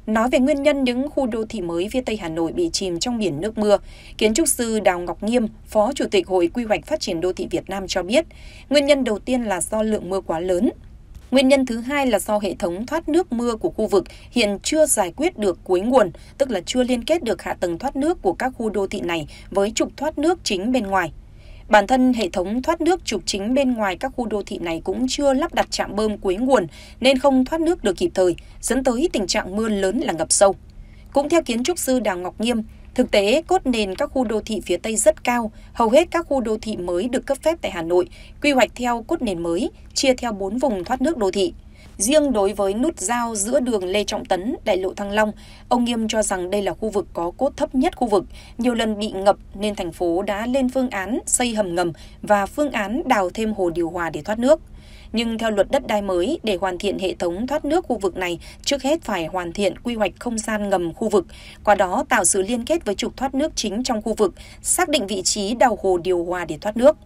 Nói về nguyên nhân những khu đô thị mới phía Tây Hà Nội bị chìm trong biển nước mưa, kiến trúc sư Đào Ngọc Nghiêm, Phó Chủ tịch Hội Quy hoạch Phát triển Đô thị Việt Nam cho biết, nguyên nhân đầu tiên là do lượng mưa quá lớn Nguyên nhân thứ hai là do hệ thống thoát nước mưa của khu vực hiện chưa giải quyết được cuối nguồn, tức là chưa liên kết được hạ tầng thoát nước của các khu đô thị này với trục thoát nước chính bên ngoài. Bản thân hệ thống thoát nước trục chính bên ngoài các khu đô thị này cũng chưa lắp đặt trạm bơm cuối nguồn nên không thoát nước được kịp thời, dẫn tới tình trạng mưa lớn là ngập sâu. Cũng theo kiến trúc sư Đào Ngọc Nghiêm, Thực tế, cốt nền các khu đô thị phía Tây rất cao, hầu hết các khu đô thị mới được cấp phép tại Hà Nội quy hoạch theo cốt nền mới, chia theo 4 vùng thoát nước đô thị. Riêng đối với nút giao giữa đường Lê Trọng Tấn, đại lộ Thăng Long, ông Nghiêm cho rằng đây là khu vực có cốt thấp nhất khu vực, nhiều lần bị ngập nên thành phố đã lên phương án xây hầm ngầm và phương án đào thêm hồ điều hòa để thoát nước nhưng theo luật đất đai mới, để hoàn thiện hệ thống thoát nước khu vực này, trước hết phải hoàn thiện quy hoạch không gian ngầm khu vực, qua đó tạo sự liên kết với trục thoát nước chính trong khu vực, xác định vị trí đào hồ điều hòa để thoát nước.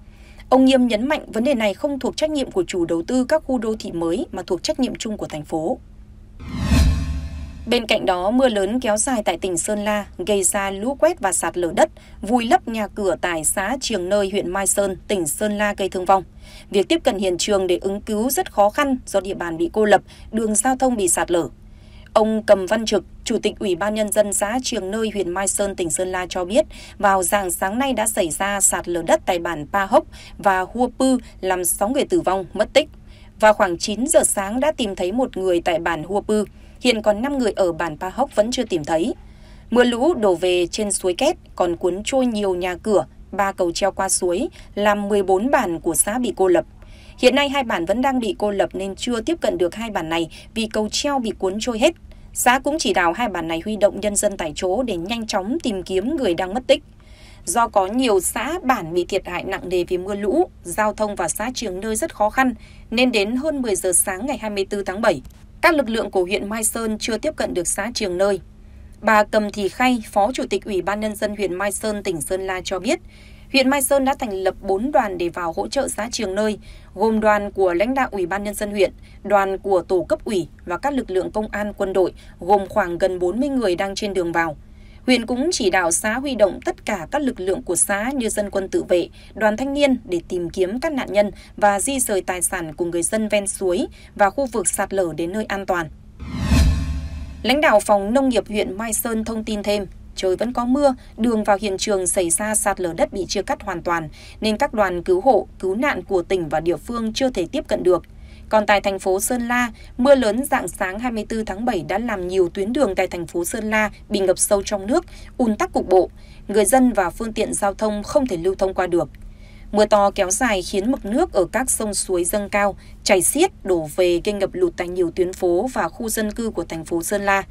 Ông Nghiêm nhấn mạnh vấn đề này không thuộc trách nhiệm của chủ đầu tư các khu đô thị mới mà thuộc trách nhiệm chung của thành phố. Bên cạnh đó, mưa lớn kéo dài tại tỉnh Sơn La gây ra lũ quét và sạt lở đất, vùi lấp nhà cửa tại xã Triềng Nơi, huyện Mai Sơn, tỉnh Sơn La gây thương vong việc tiếp cận hiện trường để ứng cứu rất khó khăn do địa bàn bị cô lập, đường giao thông bị sạt lở. Ông Cầm Văn Trực, Chủ tịch Ủy ban Nhân dân xã Trường Nơi, huyện Mai Sơn, tỉnh Sơn La cho biết, vào dạng sáng nay đã xảy ra sạt lở đất tại bản Pa Hốc và Hua Pư làm sáu người tử vong, mất tích. và khoảng 9 giờ sáng đã tìm thấy một người tại bản Hua Pư, hiện còn 5 người ở bản Pa Hốc vẫn chưa tìm thấy. Mưa lũ đổ về trên suối két còn cuốn trôi nhiều nhà cửa, ba cầu treo qua suối, làm 14 bản của xã bị cô lập. Hiện nay hai bản vẫn đang bị cô lập nên chưa tiếp cận được hai bản này vì cầu treo bị cuốn trôi hết. Xã cũng chỉ đạo hai bản này huy động nhân dân tại chỗ để nhanh chóng tìm kiếm người đang mất tích. Do có nhiều xã bản bị thiệt hại nặng nề vì mưa lũ, giao thông và xã trường nơi rất khó khăn, nên đến hơn 10 giờ sáng ngày 24 tháng 7, các lực lượng của huyện Mai Sơn chưa tiếp cận được xã trường nơi Bà Cầm Thị Khay, Phó Chủ tịch Ủy ban Nhân dân huyện Mai Sơn, tỉnh Sơn La cho biết, huyện Mai Sơn đã thành lập bốn đoàn để vào hỗ trợ xã Trường Nơi, gồm đoàn của lãnh đạo Ủy ban Nhân dân huyện, đoàn của tổ cấp ủy và các lực lượng công an quân đội, gồm khoảng gần 40 người đang trên đường vào. Huyện cũng chỉ đạo xã huy động tất cả các lực lượng của xã như dân quân tự vệ, đoàn thanh niên để tìm kiếm các nạn nhân và di rời tài sản của người dân ven suối và khu vực sạt lở đến nơi an toàn. Lãnh đạo phòng nông nghiệp huyện Mai Sơn thông tin thêm, trời vẫn có mưa, đường vào hiện trường xảy ra sạt lở đất bị chia cắt hoàn toàn, nên các đoàn cứu hộ, cứu nạn của tỉnh và địa phương chưa thể tiếp cận được. Còn tại thành phố Sơn La, mưa lớn dạng sáng 24 tháng 7 đã làm nhiều tuyến đường tại thành phố Sơn La bị ngập sâu trong nước, ùn tắc cục bộ. Người dân và phương tiện giao thông không thể lưu thông qua được. Mưa to kéo dài khiến mực nước ở các sông suối dâng cao, chảy xiết đổ về gây ngập lụt tại nhiều tuyến phố và khu dân cư của thành phố Sơn La.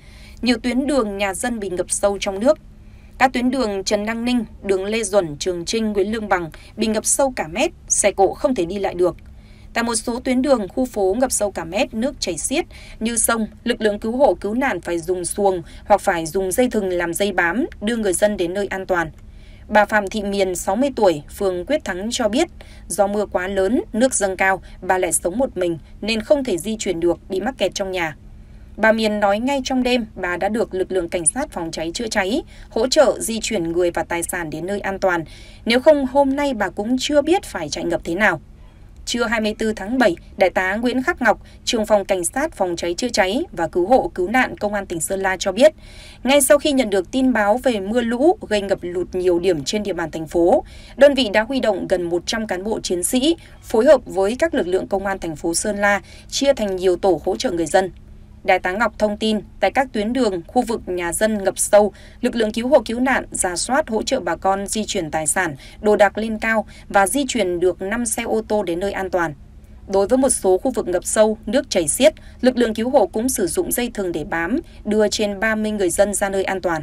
Nhiều tuyến đường nhà dân bị ngập sâu trong nước. Các tuyến đường Trần Đăng Ninh, đường Lê Duẩn, Trường Trinh, Nguyễn Lương Bằng bị ngập sâu cả mét, xe cộ không thể đi lại được. Tại một số tuyến đường, khu phố ngập sâu cả mét, nước chảy xiết như sông, lực lượng cứu hộ cứu nạn phải dùng xuồng hoặc phải dùng dây thừng làm dây bám đưa người dân đến nơi an toàn. Bà Phạm Thị Miền, sáu mươi tuổi, phường Quyết Thắng cho biết do mưa quá lớn, nước dâng cao, bà lại sống một mình nên không thể di chuyển được, bị mắc kẹt trong nhà. Bà Miền nói ngay trong đêm bà đã được lực lượng cảnh sát phòng cháy chữa cháy hỗ trợ di chuyển người và tài sản đến nơi an toàn. Nếu không hôm nay bà cũng chưa biết phải chạy ngập thế nào trưa 24 tháng 7, Đại tá Nguyễn Khắc Ngọc, trường phòng cảnh sát phòng cháy chữa cháy và cứu hộ cứu nạn Công an tỉnh Sơn La cho biết, ngay sau khi nhận được tin báo về mưa lũ gây ngập lụt nhiều điểm trên địa bàn thành phố, đơn vị đã huy động gần 100 cán bộ chiến sĩ phối hợp với các lực lượng công an thành phố Sơn La chia thành nhiều tổ hỗ trợ người dân Đại tá Ngọc thông tin, tại các tuyến đường, khu vực nhà dân ngập sâu, lực lượng cứu hộ cứu nạn giả soát hỗ trợ bà con di chuyển tài sản, đồ đạc lên cao và di chuyển được 5 xe ô tô đến nơi an toàn. Đối với một số khu vực ngập sâu, nước chảy xiết, lực lượng cứu hộ cũng sử dụng dây thừng để bám, đưa trên 30 người dân ra nơi an toàn.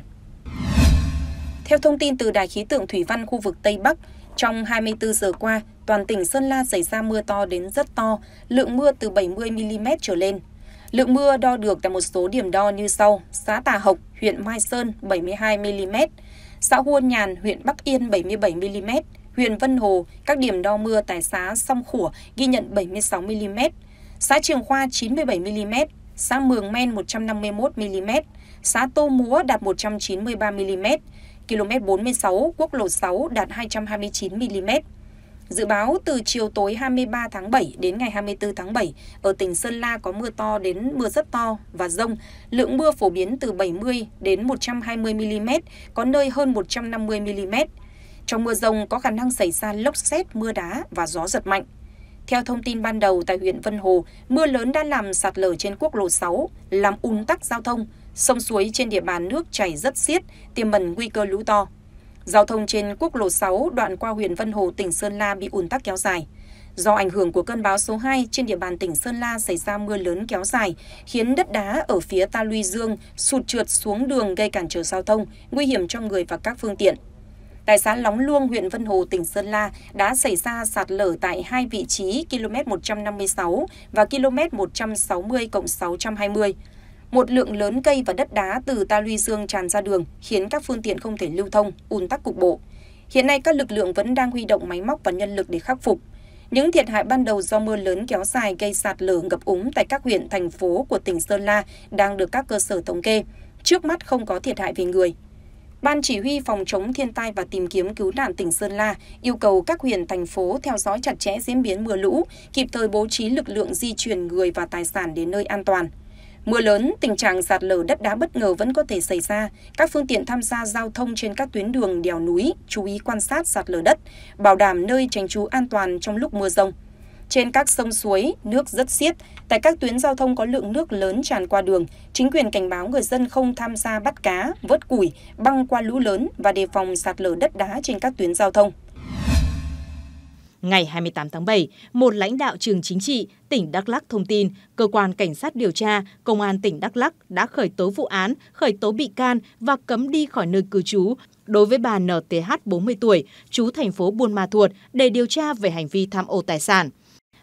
Theo thông tin từ Đài khí tượng Thủy văn khu vực Tây Bắc, trong 24 giờ qua, toàn tỉnh Sơn La xảy ra mưa to đến rất to, lượng mưa từ 70 mm trở lên, Lượng mưa đo được tại một số điểm đo như sau: xã Tà Học, huyện Mai Sơn 72 mm, xã Huôn Nhàn, huyện Bắc Yên 77 mm, huyện Vân Hồ, các điểm đo mưa tại xã Song Khủa ghi nhận 76 mm, xã Trường Khoa 97 mm, xã Mường Men 151 mm, xã Tô Múa đạt 193 mm, km 46 quốc lộ 6 đạt 229 mm. Dự báo từ chiều tối 23 tháng 7 đến ngày 24 tháng 7, ở tỉnh Sơn La có mưa to đến mưa rất to và rông. Lượng mưa phổ biến từ 70 đến 120 mm, có nơi hơn 150 mm. Trong mưa rông có khả năng xảy ra lốc xét, mưa đá và gió giật mạnh. Theo thông tin ban đầu tại huyện Vân Hồ, mưa lớn đã làm sạt lở trên quốc lộ 6, làm ùn tắc giao thông, sông suối trên địa bàn nước chảy rất xiết, tiềm mẩn nguy cơ lũ to. Giao thông trên quốc lộ sáu đoạn qua huyện Vân Hồ, tỉnh Sơn La bị ủn tắc kéo dài. Do ảnh hưởng của cơn bão số hai trên địa bàn tỉnh Sơn La xảy ra mưa lớn kéo dài, khiến đất đá ở phía ta luy dương sụt trượt xuống đường gây cản trở giao thông, nguy hiểm cho người và các phương tiện. Tại xã Lóng Luông, huyện Vân Hồ, tỉnh Sơn La đã xảy ra sạt lở tại hai vị trí km một trăm năm mươi sáu và km một trăm trăm sáu sáu mươi hai mươi một lượng lớn cây và đất đá từ ta luy dương tràn ra đường khiến các phương tiện không thể lưu thông, ùn tắc cục bộ. Hiện nay các lực lượng vẫn đang huy động máy móc và nhân lực để khắc phục. Những thiệt hại ban đầu do mưa lớn kéo dài gây sạt lở ngập úng tại các huyện, thành phố của tỉnh Sơn La đang được các cơ sở thống kê. Trước mắt không có thiệt hại về người. Ban Chỉ huy Phòng chống thiên tai và tìm kiếm cứu nạn tỉnh Sơn La yêu cầu các huyện, thành phố theo dõi chặt chẽ diễn biến mưa lũ, kịp thời bố trí lực lượng di chuyển người và tài sản đến nơi an toàn. Mưa lớn, tình trạng sạt lở đất đá bất ngờ vẫn có thể xảy ra. Các phương tiện tham gia giao thông trên các tuyến đường đèo núi chú ý quan sát sạt lở đất, bảo đảm nơi tránh trú an toàn trong lúc mưa rông. Trên các sông suối, nước rất xiết. Tại các tuyến giao thông có lượng nước lớn tràn qua đường, chính quyền cảnh báo người dân không tham gia bắt cá, vớt củi, băng qua lũ lớn và đề phòng sạt lở đất đá trên các tuyến giao thông. Ngày 28 tháng 7, một lãnh đạo trường chính trị tỉnh Đắk Lắc thông tin cơ quan cảnh sát điều tra công an tỉnh Đắk Lắc đã khởi tố vụ án, khởi tố bị can và cấm đi khỏi nơi cư trú đối với bà NTH 40 tuổi, trú thành phố Buôn Ma Thuột để điều tra về hành vi tham ô tài sản.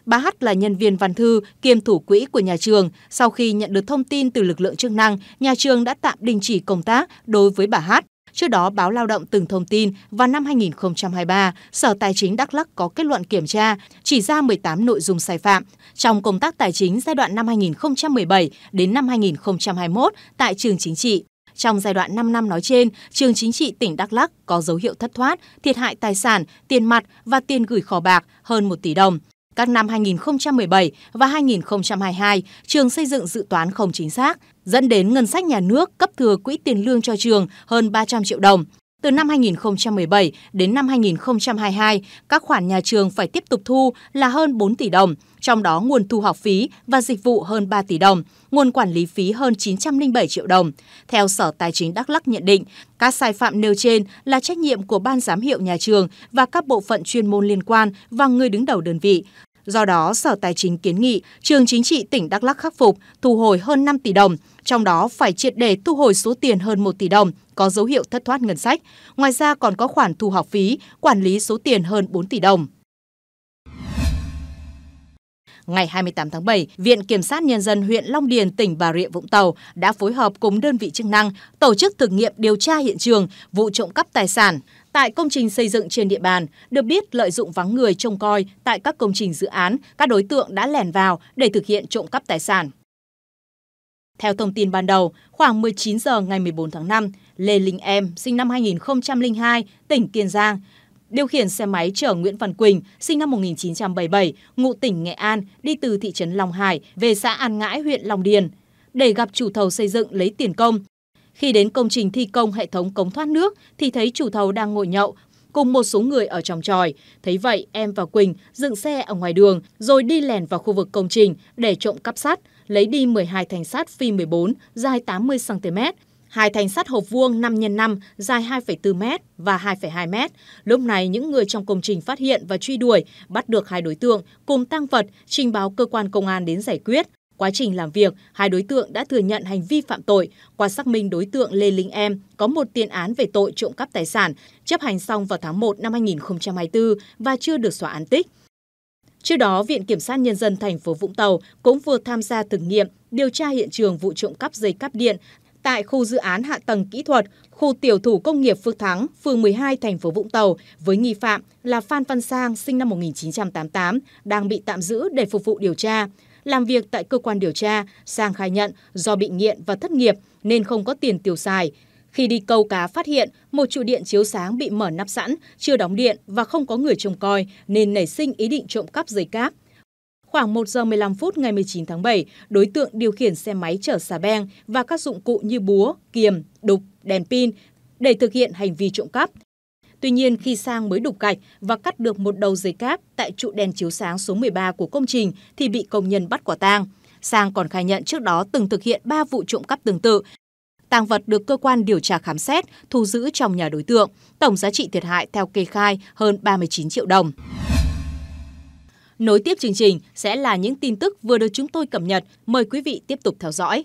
Bà H là nhân viên văn thư kiêm thủ quỹ của nhà trường. Sau khi nhận được thông tin từ lực lượng chức năng, nhà trường đã tạm đình chỉ công tác đối với bà H. Trước đó, báo Lao động từng thông tin vào năm 2023, Sở Tài chính Đắk Lắk có kết luận kiểm tra chỉ ra 18 nội dung sai phạm trong công tác tài chính giai đoạn năm 2017 đến năm 2021 tại trường chính trị. Trong giai đoạn 5 năm nói trên, trường chính trị tỉnh Đắk Lắk có dấu hiệu thất thoát, thiệt hại tài sản, tiền mặt và tiền gửi kho bạc hơn 1 tỷ đồng. Các năm 2017 và 2022, trường xây dựng dự toán không chính xác, dẫn đến ngân sách nhà nước cấp thừa quỹ tiền lương cho trường hơn 300 triệu đồng. Từ năm 2017 đến năm 2022, các khoản nhà trường phải tiếp tục thu là hơn 4 tỷ đồng, trong đó nguồn thu học phí và dịch vụ hơn 3 tỷ đồng, nguồn quản lý phí hơn 907 triệu đồng. Theo Sở Tài chính Đắk Lắc nhận định, các sai phạm nêu trên là trách nhiệm của Ban giám hiệu nhà trường và các bộ phận chuyên môn liên quan và người đứng đầu đơn vị. Do đó, Sở Tài chính kiến nghị Trường Chính trị tỉnh Đắk lắc khắc phục, thu hồi hơn 5 tỷ đồng, trong đó phải triệt để thu hồi số tiền hơn 1 tỷ đồng có dấu hiệu thất thoát ngân sách. Ngoài ra còn có khoản thu học phí, quản lý số tiền hơn 4 tỷ đồng ngày 28 tháng 7, Viện Kiểm sát Nhân dân huyện Long Điền, tỉnh Bà Rịa Vũng Tàu đã phối hợp cùng đơn vị chức năng tổ chức thực nghiệm điều tra hiện trường vụ trộm cắp tài sản tại công trình xây dựng trên địa bàn. Được biết, lợi dụng vắng người trông coi tại các công trình dự án, các đối tượng đã lẻn vào để thực hiện trộm cắp tài sản. Theo thông tin ban đầu, khoảng 19 giờ ngày 14 tháng 5, Lê Linh Em, sinh năm 2002, tỉnh Kiên Giang, điều khiển xe máy chở Nguyễn Văn Quỳnh, sinh năm 1977, ngụ tỉnh Nghệ An, đi từ thị trấn Long Hải về xã An Ngãi, huyện Long Điền, để gặp chủ thầu xây dựng lấy tiền công. Khi đến công trình thi công hệ thống cống thoát nước thì thấy chủ thầu đang ngồi nhậu cùng một số người ở trong tròi. Thấy vậy, em và Quỳnh dựng xe ở ngoài đường rồi đi lèn vào khu vực công trình để trộm cắp sắt, lấy đi 12 thanh sắt phi 14 dài 80 cm Hai thanh sắt hộp vuông 5 x 5 dài 2,4 m và 2,2 m. Lúc này những người trong công trình phát hiện và truy đuổi, bắt được hai đối tượng cùng tăng vật trình báo cơ quan công an đến giải quyết. Quá trình làm việc, hai đối tượng đã thừa nhận hành vi phạm tội. Qua xác minh đối tượng Lê Linh Em có một tiền án về tội trộm cắp tài sản, chấp hành xong vào tháng 1 năm 2024 và chưa được xóa án tích. Trước đó, Viện Kiểm sát Nhân dân thành phố Vũng Tàu cũng vừa tham gia thực nghiệm điều tra hiện trường vụ trộm cắp dây cáp điện tại khu dự án hạ tầng kỹ thuật, khu tiểu thủ công nghiệp Phước Thắng, phường 12, thành phố Vũng Tàu với nghi phạm là Phan Văn Sang sinh năm 1988 đang bị tạm giữ để phục vụ điều tra. Làm việc tại cơ quan điều tra, Sang khai nhận do bị nghiện và thất nghiệp nên không có tiền tiêu xài. Khi đi câu cá phát hiện một trụ điện chiếu sáng bị mở nắp sẵn, chưa đóng điện và không có người trông coi nên nảy sinh ý định trộm cắp dây cáp. Khoảng 1 giờ 15 phút ngày 19 tháng 7, đối tượng điều khiển xe máy chở xà beng và các dụng cụ như búa, kiềm, đục, đèn pin để thực hiện hành vi trộm cắp. Tuy nhiên, khi sang mới đục gạch và cắt được một đầu dây cáp tại trụ đèn chiếu sáng số 13 của công trình thì bị công nhân bắt quả tang. Sang còn khai nhận trước đó từng thực hiện 3 vụ trộm cắp tương tự. Tang vật được cơ quan điều tra khám xét, thu giữ trong nhà đối tượng. Tổng giá trị thiệt hại theo kê khai hơn 39 triệu đồng. Nối tiếp chương trình sẽ là những tin tức vừa được chúng tôi cập nhật. Mời quý vị tiếp tục theo dõi.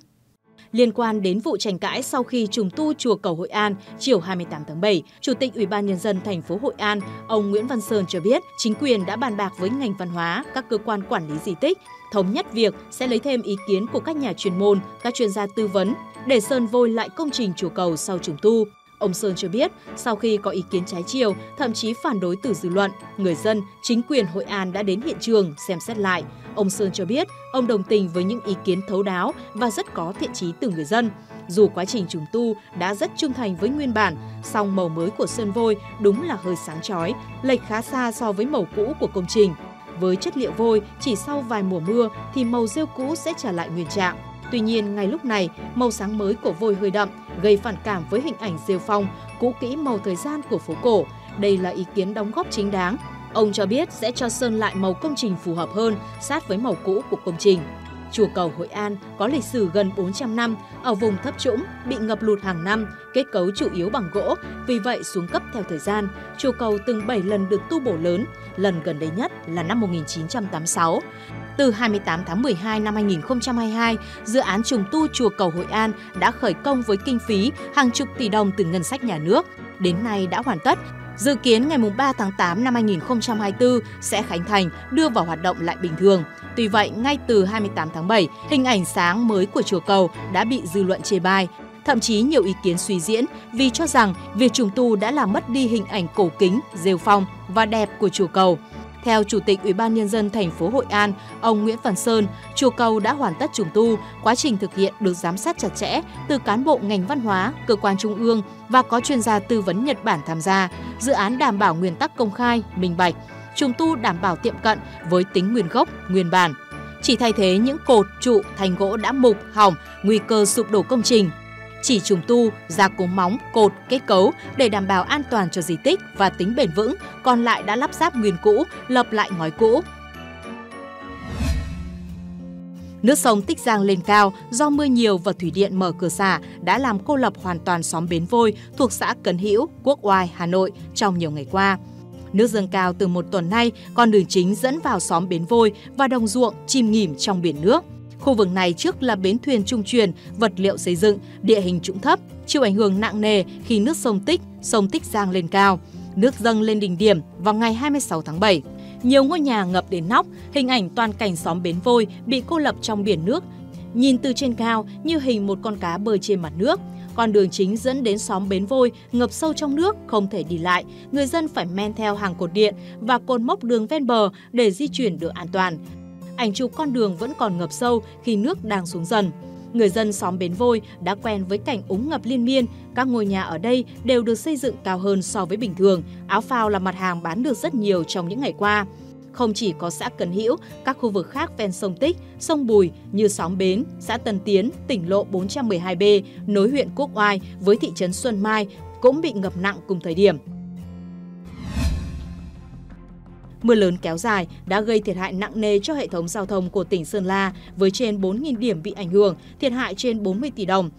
Liên quan đến vụ tranh cãi sau khi trùng tu chùa cầu Hội An chiều 28 tháng 7, Chủ tịch Ủy ban nhân dân thành phố Hội An, ông Nguyễn Văn Sơn cho biết, chính quyền đã bàn bạc với ngành văn hóa, các cơ quan quản lý di tích thống nhất việc sẽ lấy thêm ý kiến của các nhà chuyên môn, các chuyên gia tư vấn để sơn vôi lại công trình chùa cầu sau trùng tu. Ông Sơn cho biết, sau khi có ý kiến trái chiều, thậm chí phản đối từ dư luận, người dân, chính quyền Hội An đã đến hiện trường xem xét lại. Ông Sơn cho biết, ông đồng tình với những ý kiến thấu đáo và rất có thiện chí từ người dân. Dù quá trình trùng tu đã rất trung thành với nguyên bản, song màu mới của sơn vôi đúng là hơi sáng chói, lệch khá xa so với màu cũ của công trình. Với chất liệu vôi, chỉ sau vài mùa mưa thì màu rêu cũ sẽ trở lại nguyên trạng. Tuy nhiên, ngay lúc này, màu sáng mới của vôi hơi đậm, gây phản cảm với hình ảnh rêu phong, cũ kỹ màu thời gian của phố cổ. Đây là ý kiến đóng góp chính đáng. Ông cho biết sẽ cho sơn lại màu công trình phù hợp hơn, sát với màu cũ của công trình. Chùa cầu Hội An có lịch sử gần 400 năm, ở vùng thấp trũng, bị ngập lụt hàng năm, kết cấu chủ yếu bằng gỗ, vì vậy xuống cấp theo thời gian. Chùa cầu từng 7 lần được tu bổ lớn, lần gần đây nhất là năm 1986. Từ 28 tháng 12 năm 2022, dự án trùng tu chùa cầu Hội An đã khởi công với kinh phí hàng chục tỷ đồng từ ngân sách nhà nước. Đến nay đã hoàn tất Dự kiến ngày 3 tháng 8 năm 2024 sẽ khánh thành, đưa vào hoạt động lại bình thường. Tuy vậy, ngay từ 28 tháng 7, hình ảnh sáng mới của chùa cầu đã bị dư luận chê bai. Thậm chí nhiều ý kiến suy diễn vì cho rằng việc trùng tu đã làm mất đi hình ảnh cổ kính, rêu phong và đẹp của chùa cầu. Theo Chủ tịch Ủy ban nhân dân thành phố Hội An, ông Nguyễn Văn Sơn, chùa cầu đã hoàn tất trùng tu, quá trình thực hiện được giám sát chặt chẽ từ cán bộ ngành văn hóa, cơ quan trung ương và có chuyên gia tư vấn Nhật Bản tham gia. Dự án đảm bảo nguyên tắc công khai, minh bạch, trùng tu đảm bảo tiệm cận với tính nguyên gốc, nguyên bản, chỉ thay thế những cột trụ thành gỗ đã mục hỏng nguy cơ sụp đổ công trình chỉ trùng tu, gia cố móng, cột, kết cấu để đảm bảo an toàn cho di tích và tính bền vững, còn lại đã lắp ráp nguyên cũ, lập lại ngói cũ. Nước sông Tích Giang lên cao do mưa nhiều và thủy điện mở cửa xả đã làm cô lập hoàn toàn xóm Bến Vôi thuộc xã Cấn Hữu, Quốc Oai, Hà Nội trong nhiều ngày qua. Nước dâng cao từ một tuần nay, con đường chính dẫn vào xóm Bến Vôi và đồng ruộng chìm nghỉm trong biển nước. Khu vực này trước là bến thuyền trung truyền, vật liệu xây dựng, địa hình trũng thấp, chịu ảnh hưởng nặng nề khi nước sông Tích, sông Tích Giang lên cao. Nước dâng lên đỉnh điểm vào ngày 26 tháng 7. Nhiều ngôi nhà ngập đến nóc, hình ảnh toàn cảnh xóm Bến Vôi bị cô lập trong biển nước, nhìn từ trên cao như hình một con cá bơi trên mặt nước. Con đường chính dẫn đến xóm Bến Vôi ngập sâu trong nước, không thể đi lại. Người dân phải men theo hàng cột điện và cột mốc đường ven bờ để di chuyển được an toàn ảnh chụp con đường vẫn còn ngập sâu khi nước đang xuống dần. Người dân xóm Bến Vôi đã quen với cảnh úng ngập liên miên, các ngôi nhà ở đây đều được xây dựng cao hơn so với bình thường. Áo phao là mặt hàng bán được rất nhiều trong những ngày qua. Không chỉ có xã Cần Hữu, các khu vực khác ven sông Tích, sông Bùi như xóm Bến, xã Tân Tiến, tỉnh lộ 412B nối huyện Quốc Oai với thị trấn Xuân Mai cũng bị ngập nặng cùng thời điểm. Mưa lớn kéo dài đã gây thiệt hại nặng nề cho hệ thống giao thông của tỉnh Sơn La với trên 4.000 điểm bị ảnh hưởng, thiệt hại trên 40 tỷ đồng.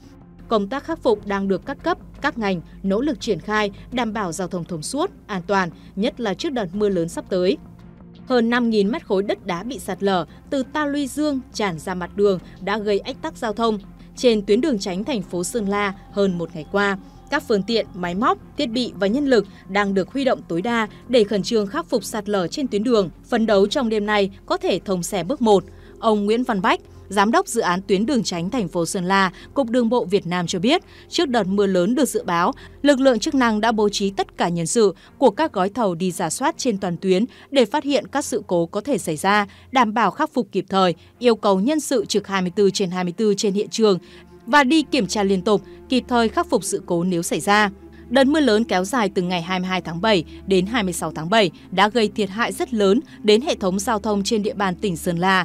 Công tác khắc phục đang được các cấp, các ngành nỗ lực triển khai đảm bảo giao thông thông suốt, an toàn, nhất là trước đợt mưa lớn sắp tới. Hơn 5.000 mét khối đất đá bị sạt lở từ ta luy dương tràn ra mặt đường đã gây ách tắc giao thông trên tuyến đường tránh thành phố Sơn La hơn một ngày qua. Các phương tiện, máy móc, thiết bị và nhân lực đang được huy động tối đa để khẩn trương khắc phục sạt lở trên tuyến đường, phấn đấu trong đêm nay có thể thông xe bước 1. Ông Nguyễn Văn Bách, Giám đốc dự án tuyến đường tránh thành phố Sơn La, Cục Đường bộ Việt Nam cho biết, trước đợt mưa lớn được dự báo, lực lượng chức năng đã bố trí tất cả nhân sự của các gói thầu đi giả soát trên toàn tuyến để phát hiện các sự cố có thể xảy ra, đảm bảo khắc phục kịp thời, yêu cầu nhân sự trực 24 trên 24 trên hiện trường, và đi kiểm tra liên tục, kịp thời khắc phục sự cố nếu xảy ra. Đợt mưa lớn kéo dài từ ngày 22 tháng 7 đến 26 tháng 7 đã gây thiệt hại rất lớn đến hệ thống giao thông trên địa bàn tỉnh Sơn La.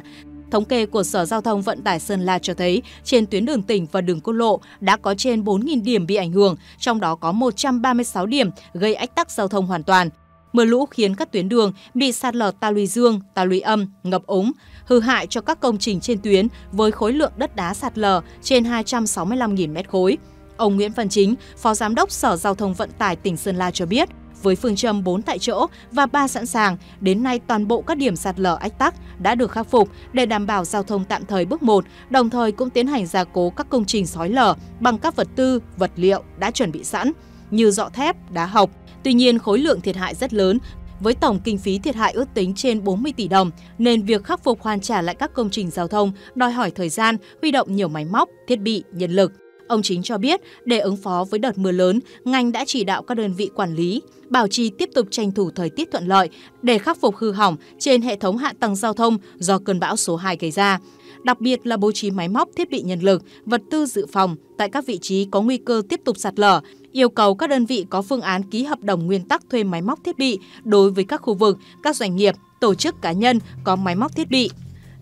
Thống kê của Sở Giao thông Vận tải Sơn La cho thấy trên tuyến đường tỉnh và đường quốc lộ đã có trên 4.000 điểm bị ảnh hưởng, trong đó có 136 điểm gây ách tắc giao thông hoàn toàn. Mưa lũ khiến các tuyến đường bị sạt lở ta luy dương, ta luy âm, ngập úng hư hại cho các công trình trên tuyến với khối lượng đất đá sạt lở trên 265.000 mét khối. Ông Nguyễn Văn Chính, Phó Giám đốc Sở Giao thông Vận tải tỉnh Sơn La cho biết, với phương châm 4 tại chỗ và 3 sẵn sàng, đến nay toàn bộ các điểm sạt lở ách tắc đã được khắc phục để đảm bảo giao thông tạm thời bước 1, đồng thời cũng tiến hành gia cố các công trình sói lở bằng các vật tư, vật liệu đã chuẩn bị sẵn như dọ thép, đá học. Tuy nhiên, khối lượng thiệt hại rất lớn với tổng kinh phí thiệt hại ước tính trên 40 tỷ đồng, nên việc khắc phục hoàn trả lại các công trình giao thông đòi hỏi thời gian, huy động nhiều máy móc, thiết bị, nhân lực. Ông Chính cho biết, để ứng phó với đợt mưa lớn, ngành đã chỉ đạo các đơn vị quản lý, bảo trì tiếp tục tranh thủ thời tiết thuận lợi để khắc phục hư hỏng trên hệ thống hạ tầng giao thông do cơn bão số 2 gây ra, đặc biệt là bố trí máy móc, thiết bị nhân lực, vật tư dự phòng tại các vị trí có nguy cơ tiếp tục sạt lở, yêu cầu các đơn vị có phương án ký hợp đồng nguyên tắc thuê máy móc thiết bị đối với các khu vực, các doanh nghiệp, tổ chức cá nhân có máy móc thiết bị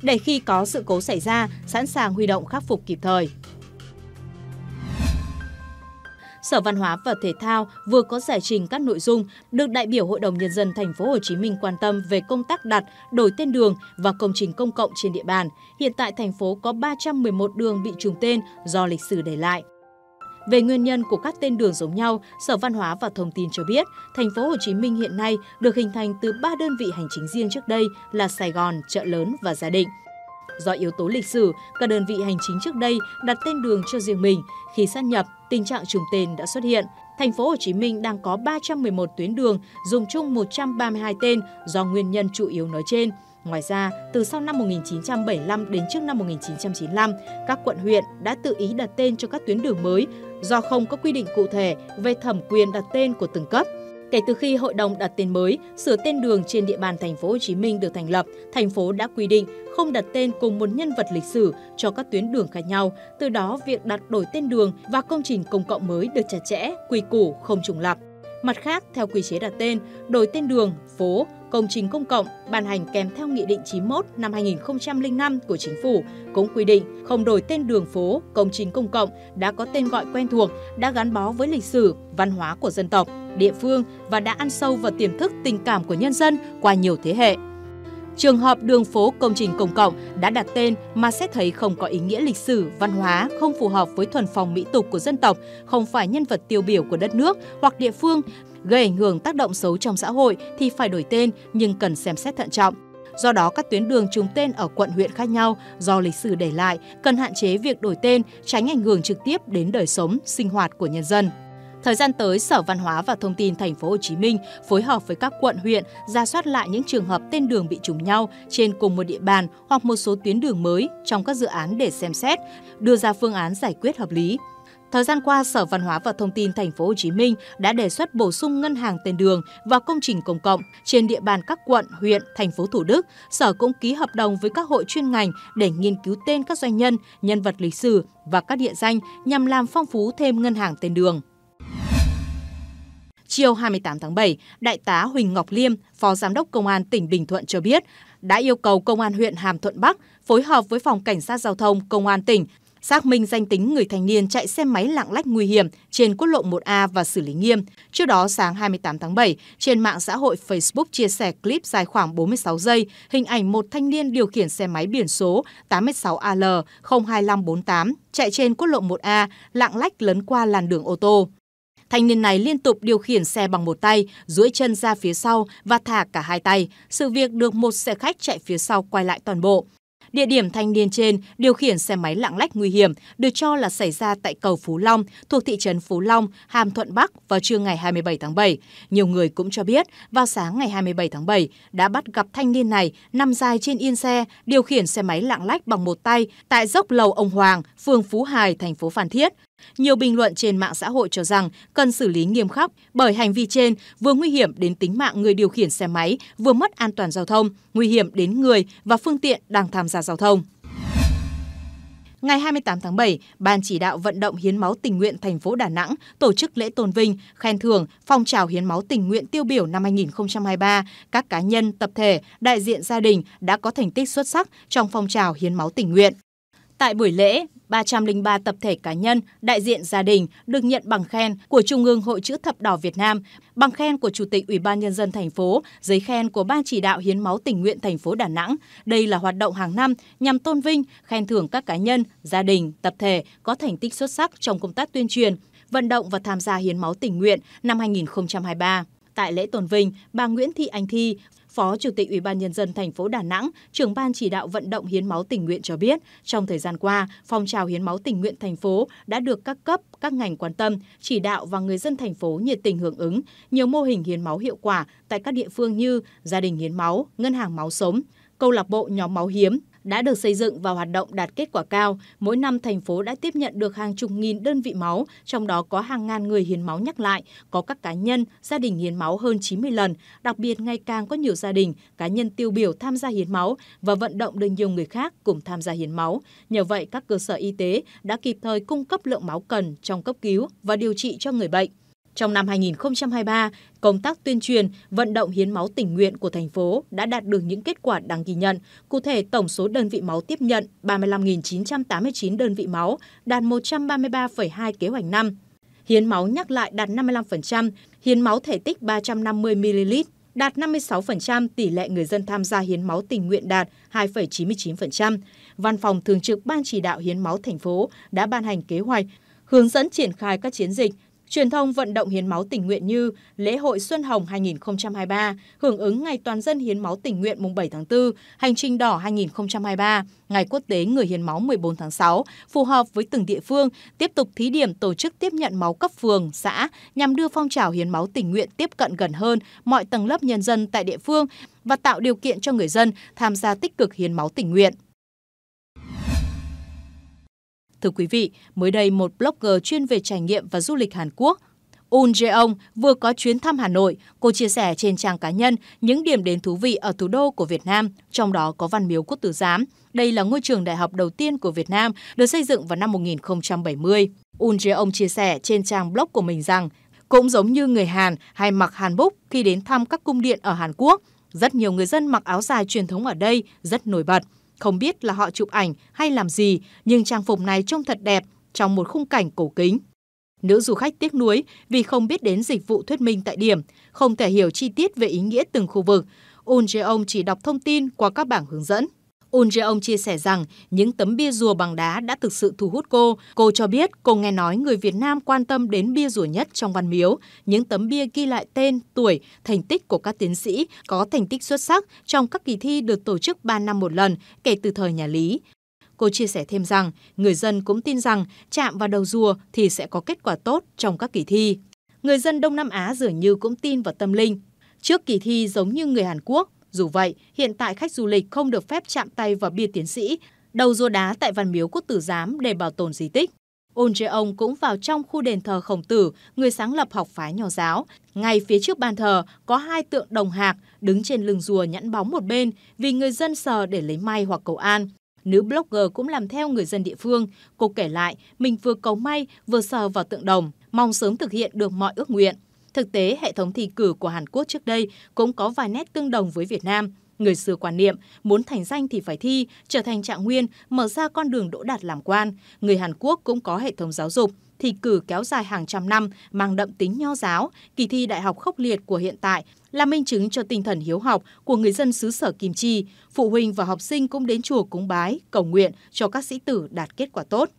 để khi có sự cố xảy ra, sẵn sàng huy động khắc phục kịp thời. Sở Văn hóa và Thể thao vừa có giải trình các nội dung được đại biểu Hội đồng nhân dân thành phố Hồ Chí Minh quan tâm về công tác đặt, đổi tên đường và công trình công cộng trên địa bàn. Hiện tại thành phố có 311 đường bị trùng tên do lịch sử để lại. Về nguyên nhân của các tên đường giống nhau, Sở Văn hóa và Thông tin cho biết, thành phố Hồ Chí Minh hiện nay được hình thành từ 3 đơn vị hành chính riêng trước đây là Sài Gòn, Chợ Lớn và Gia Định. Do yếu tố lịch sử, các đơn vị hành chính trước đây đặt tên đường cho riêng mình. Khi sát nhập, tình trạng trùng tên đã xuất hiện. Thành phố Hồ Chí Minh đang có 311 tuyến đường dùng chung 132 tên do nguyên nhân chủ yếu nói trên. Ngoài ra, từ sau năm 1975 đến trước năm 1995, các quận huyện đã tự ý đặt tên cho các tuyến đường mới do không có quy định cụ thể về thẩm quyền đặt tên của từng cấp. Kể từ khi hội đồng đặt tên mới, sửa tên đường trên địa bàn thành phố Hồ Chí Minh được thành lập, thành phố đã quy định không đặt tên cùng một nhân vật lịch sử cho các tuyến đường khác nhau, từ đó việc đặt đổi tên đường và công trình công cộng mới được chặt chẽ, quy củ, không trùng lặp. Mặt khác, theo quy chế đặt tên, đổi tên đường, phố công trình công cộng ban hành kèm theo Nghị định 91 năm 2005 của Chính phủ cũng quy định không đổi tên đường phố, công trình công cộng đã có tên gọi quen thuộc, đã gắn bó với lịch sử, văn hóa của dân tộc, địa phương và đã ăn sâu vào tiềm thức tình cảm của nhân dân qua nhiều thế hệ. Trường hợp đường phố công trình công cộng đã đặt tên mà xét thấy không có ý nghĩa lịch sử, văn hóa, không phù hợp với thuần phong mỹ tục của dân tộc, không phải nhân vật tiêu biểu của đất nước hoặc địa phương, gây ảnh hưởng tác động xấu trong xã hội thì phải đổi tên nhưng cần xem xét thận trọng. Do đó, các tuyến đường trùng tên ở quận huyện khác nhau do lịch sử để lại cần hạn chế việc đổi tên, tránh ảnh hưởng trực tiếp đến đời sống, sinh hoạt của nhân dân. Thời gian tới, Sở Văn hóa và Thông tin Thành phố Hồ Chí Minh phối hợp với các quận huyện ra soát lại những trường hợp tên đường bị trùng nhau trên cùng một địa bàn hoặc một số tuyến đường mới trong các dự án để xem xét, đưa ra phương án giải quyết hợp lý. Thời gian qua, Sở Văn hóa và Thông tin Thành phố Hồ Chí Minh đã đề xuất bổ sung ngân hàng tên đường và công trình công cộng trên địa bàn các quận, huyện, thành phố Thủ Đức. Sở cũng ký hợp đồng với các hội chuyên ngành để nghiên cứu tên các doanh nhân, nhân vật lịch sử và các địa danh nhằm làm phong phú thêm ngân hàng tên đường. Chiều 28 tháng 7, Đại tá Huỳnh Ngọc Liêm, Phó Giám đốc Công an tỉnh Bình Thuận cho biết, đã yêu cầu Công an huyện Hàm Thuận Bắc phối hợp với Phòng Cảnh sát Giao thông Công an tỉnh xác minh danh tính người thanh niên chạy xe máy lạng lách nguy hiểm trên quốc lộ 1A và xử lý nghiêm. Trước đó, sáng 28 tháng 7, trên mạng xã hội Facebook chia sẻ clip dài khoảng 46 giây, hình ảnh một thanh niên điều khiển xe máy biển số 86AL 02548 chạy trên quốc lộ 1A lạng lách lấn qua làn đường ô tô. Thanh niên này liên tục điều khiển xe bằng một tay, duỗi chân ra phía sau và thả cả hai tay. Sự việc được một xe khách chạy phía sau quay lại toàn bộ. Địa điểm thanh niên trên điều khiển xe máy lạng lách nguy hiểm được cho là xảy ra tại cầu Phú Long thuộc thị trấn Phú Long, Hàm Thuận Bắc vào trưa ngày 27 tháng 7. Nhiều người cũng cho biết vào sáng ngày 27 tháng 7 đã bắt gặp thanh niên này nằm dài trên yên xe, điều khiển xe máy lạng lách bằng một tay tại dốc lầu ông Hoàng, phường Phú Hải, thành phố Phan Thiết. Nhiều bình luận trên mạng xã hội cho rằng cần xử lý nghiêm khắc bởi hành vi trên vừa nguy hiểm đến tính mạng người điều khiển xe máy, vừa mất an toàn giao thông, nguy hiểm đến người và phương tiện đang tham gia giao thông. Ngày 28 tháng 7, Ban chỉ đạo vận động hiến máu tình nguyện thành phố Đà Nẵng tổ chức lễ tôn vinh, khen thưởng phong trào hiến máu tình nguyện tiêu biểu năm 2023. Các cá nhân, tập thể, đại diện gia đình đã có thành tích xuất sắc trong phong trào hiến máu tình nguyện. Tại buổi lễ, 303 tập thể cá nhân, đại diện gia đình được nhận bằng khen của Trung ương Hội chữ thập đỏ Việt Nam, bằng khen của Chủ tịch Ủy ban nhân dân thành phố, giấy khen của Ban chỉ đạo hiến máu tình nguyện thành phố Đà Nẵng. Đây là hoạt động hàng năm nhằm tôn vinh, khen thưởng các cá nhân, gia đình, tập thể có thành tích xuất sắc trong công tác tuyên truyền, vận động và tham gia hiến máu tình nguyện năm 2023. Tại lễ tôn vinh, bà Nguyễn Thị Anh Thi, Phó Chủ tịch Ủy ban nhân dân thành phố Đà Nẵng, trưởng ban chỉ đạo vận động hiến máu tình nguyện cho biết, trong thời gian qua, phong trào hiến máu tình nguyện thành phố đã được các cấp, các ngành quan tâm, chỉ đạo và người dân thành phố nhiệt tình hưởng ứng. Nhiều mô hình hiến máu hiệu quả tại các địa phương như gia đình hiến máu, ngân hàng máu sống, câu lạc bộ nhóm máu hiếm, đã được xây dựng và hoạt động đạt kết quả cao. Mỗi năm thành phố đã tiếp nhận được hàng chục nghìn đơn vị máu, trong đó có hàng ngàn người hiến máu nhắc lại, có các cá nhân, gia đình hiến máu hơn 90 lần. Đặc biệt ngày càng có nhiều gia đình, cá nhân tiêu biểu tham gia hiến máu và vận động được nhiều người khác cùng tham gia hiến máu. Nhờ vậy các cơ sở y tế đã kịp thời cung cấp lượng máu cần trong cấp cứu và điều trị cho người bệnh. Trong năm 2023, công tác tuyên truyền, vận động hiến máu tình nguyện của thành phố đã đạt được những kết quả đáng ghi nhận. Cụ thể, tổng số đơn vị máu tiếp nhận 35.989 đơn vị máu, đạt 133,2 kế hoạch năm. Hiến máu nhắc lại đạt 55%, hiến máu thể tích 350ml đạt 56%, tỷ lệ người dân tham gia hiến máu tình nguyện đạt 2,99%. Văn phòng Thường trực Ban chỉ đạo hiến máu thành phố đã ban hành kế hoạch hướng dẫn triển khai các chiến dịch truyền thông vận động hiến máu tình nguyện như lễ hội Xuân Hồng 2023, hưởng ứng ngày toàn dân hiến máu tình nguyện mùng 7 tháng 4, hành trình đỏ 2023, ngày quốc tế người hiến máu 14 tháng 6, phù hợp với từng địa phương, tiếp tục thí điểm tổ chức tiếp nhận máu cấp phường, xã nhằm đưa phong trào hiến máu tình nguyện tiếp cận gần hơn mọi tầng lớp nhân dân tại địa phương và tạo điều kiện cho người dân tham gia tích cực hiến máu tình nguyện. Thưa quý vị, mới đây một blogger chuyên về trải nghiệm và du lịch Hàn Quốc, Un Jeong vừa có chuyến thăm Hà Nội. Cô chia sẻ trên trang cá nhân những điểm đến thú vị ở thủ đô của Việt Nam, trong đó có Văn Miếu Quốc Tử Giám. Đây là ngôi trường đại học đầu tiên của Việt Nam, được xây dựng vào năm 1970. Un Jeong chia sẻ trên trang blog của mình rằng, cũng giống như người Hàn hay mặc Hàn Búc khi đến thăm các cung điện ở Hàn Quốc, rất nhiều người dân mặc áo dài truyền thống ở đây rất nổi bật. Không biết là họ chụp ảnh hay làm gì, nhưng trang phục này trông thật đẹp trong một khung cảnh cổ kính. Nữ du khách tiếc nuối vì không biết đến dịch vụ thuyết minh tại điểm, không thể hiểu chi tiết về ý nghĩa từng khu vực. Un Jeong chỉ đọc thông tin qua các bảng hướng dẫn. Un Jeong chia sẻ rằng những tấm bia rùa bằng đá đã thực sự thu hút cô. Cô cho biết cô nghe nói người Việt Nam quan tâm đến bia rùa nhất trong văn miếu. Những tấm bia ghi lại tên, tuổi, thành tích của các tiến sĩ có thành tích xuất sắc trong các kỳ thi được tổ chức 3 năm một lần kể từ thời nhà Lý. Cô chia sẻ thêm rằng người dân cũng tin rằng chạm vào đầu rùa thì sẽ có kết quả tốt trong các kỳ thi. Người dân Đông Nam Á dường như cũng tin vào tâm linh. Trước kỳ thi giống như người Hàn Quốc, dù vậy, hiện tại khách du lịch không được phép chạm tay vào bia tiến sĩ, đầu rùa đá tại Văn Miếu Quốc Tử Giám để bảo tồn di tích. Ôn ông cũng vào trong khu đền thờ Khổng Tử, người sáng lập học phái nho giáo. Ngay phía trước bàn thờ có hai tượng đồng hạc đứng trên lưng rùa nhẵn bóng một bên vì người dân sờ để lấy may hoặc cầu an. Nữ blogger cũng làm theo người dân địa phương. Cô kể lại, mình vừa cầu may vừa sờ vào tượng đồng, mong sớm thực hiện được mọi ước nguyện. Thực tế, hệ thống thi cử của Hàn Quốc trước đây cũng có vài nét tương đồng với Việt Nam. Người xưa quan niệm, muốn thành danh thì phải thi, trở thành trạng nguyên, mở ra con đường đỗ đạt làm quan. Người Hàn Quốc cũng có hệ thống giáo dục, thi cử kéo dài hàng trăm năm, mang đậm tính nho giáo, kỳ thi đại học khốc liệt của hiện tại là minh chứng cho tinh thần hiếu học của người dân xứ sở Kim Chi. Phụ huynh và học sinh cũng đến chùa cúng bái, cầu nguyện cho các sĩ tử đạt kết quả tốt.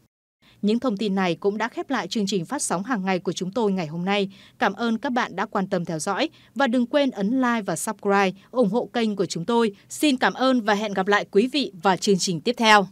Những thông tin này cũng đã khép lại chương trình phát sóng hàng ngày của chúng tôi ngày hôm nay. Cảm ơn các bạn đã quan tâm theo dõi và đừng quên ấn like và subscribe ủng hộ kênh của chúng tôi. Xin cảm ơn và hẹn gặp lại quý vị vào chương trình tiếp theo.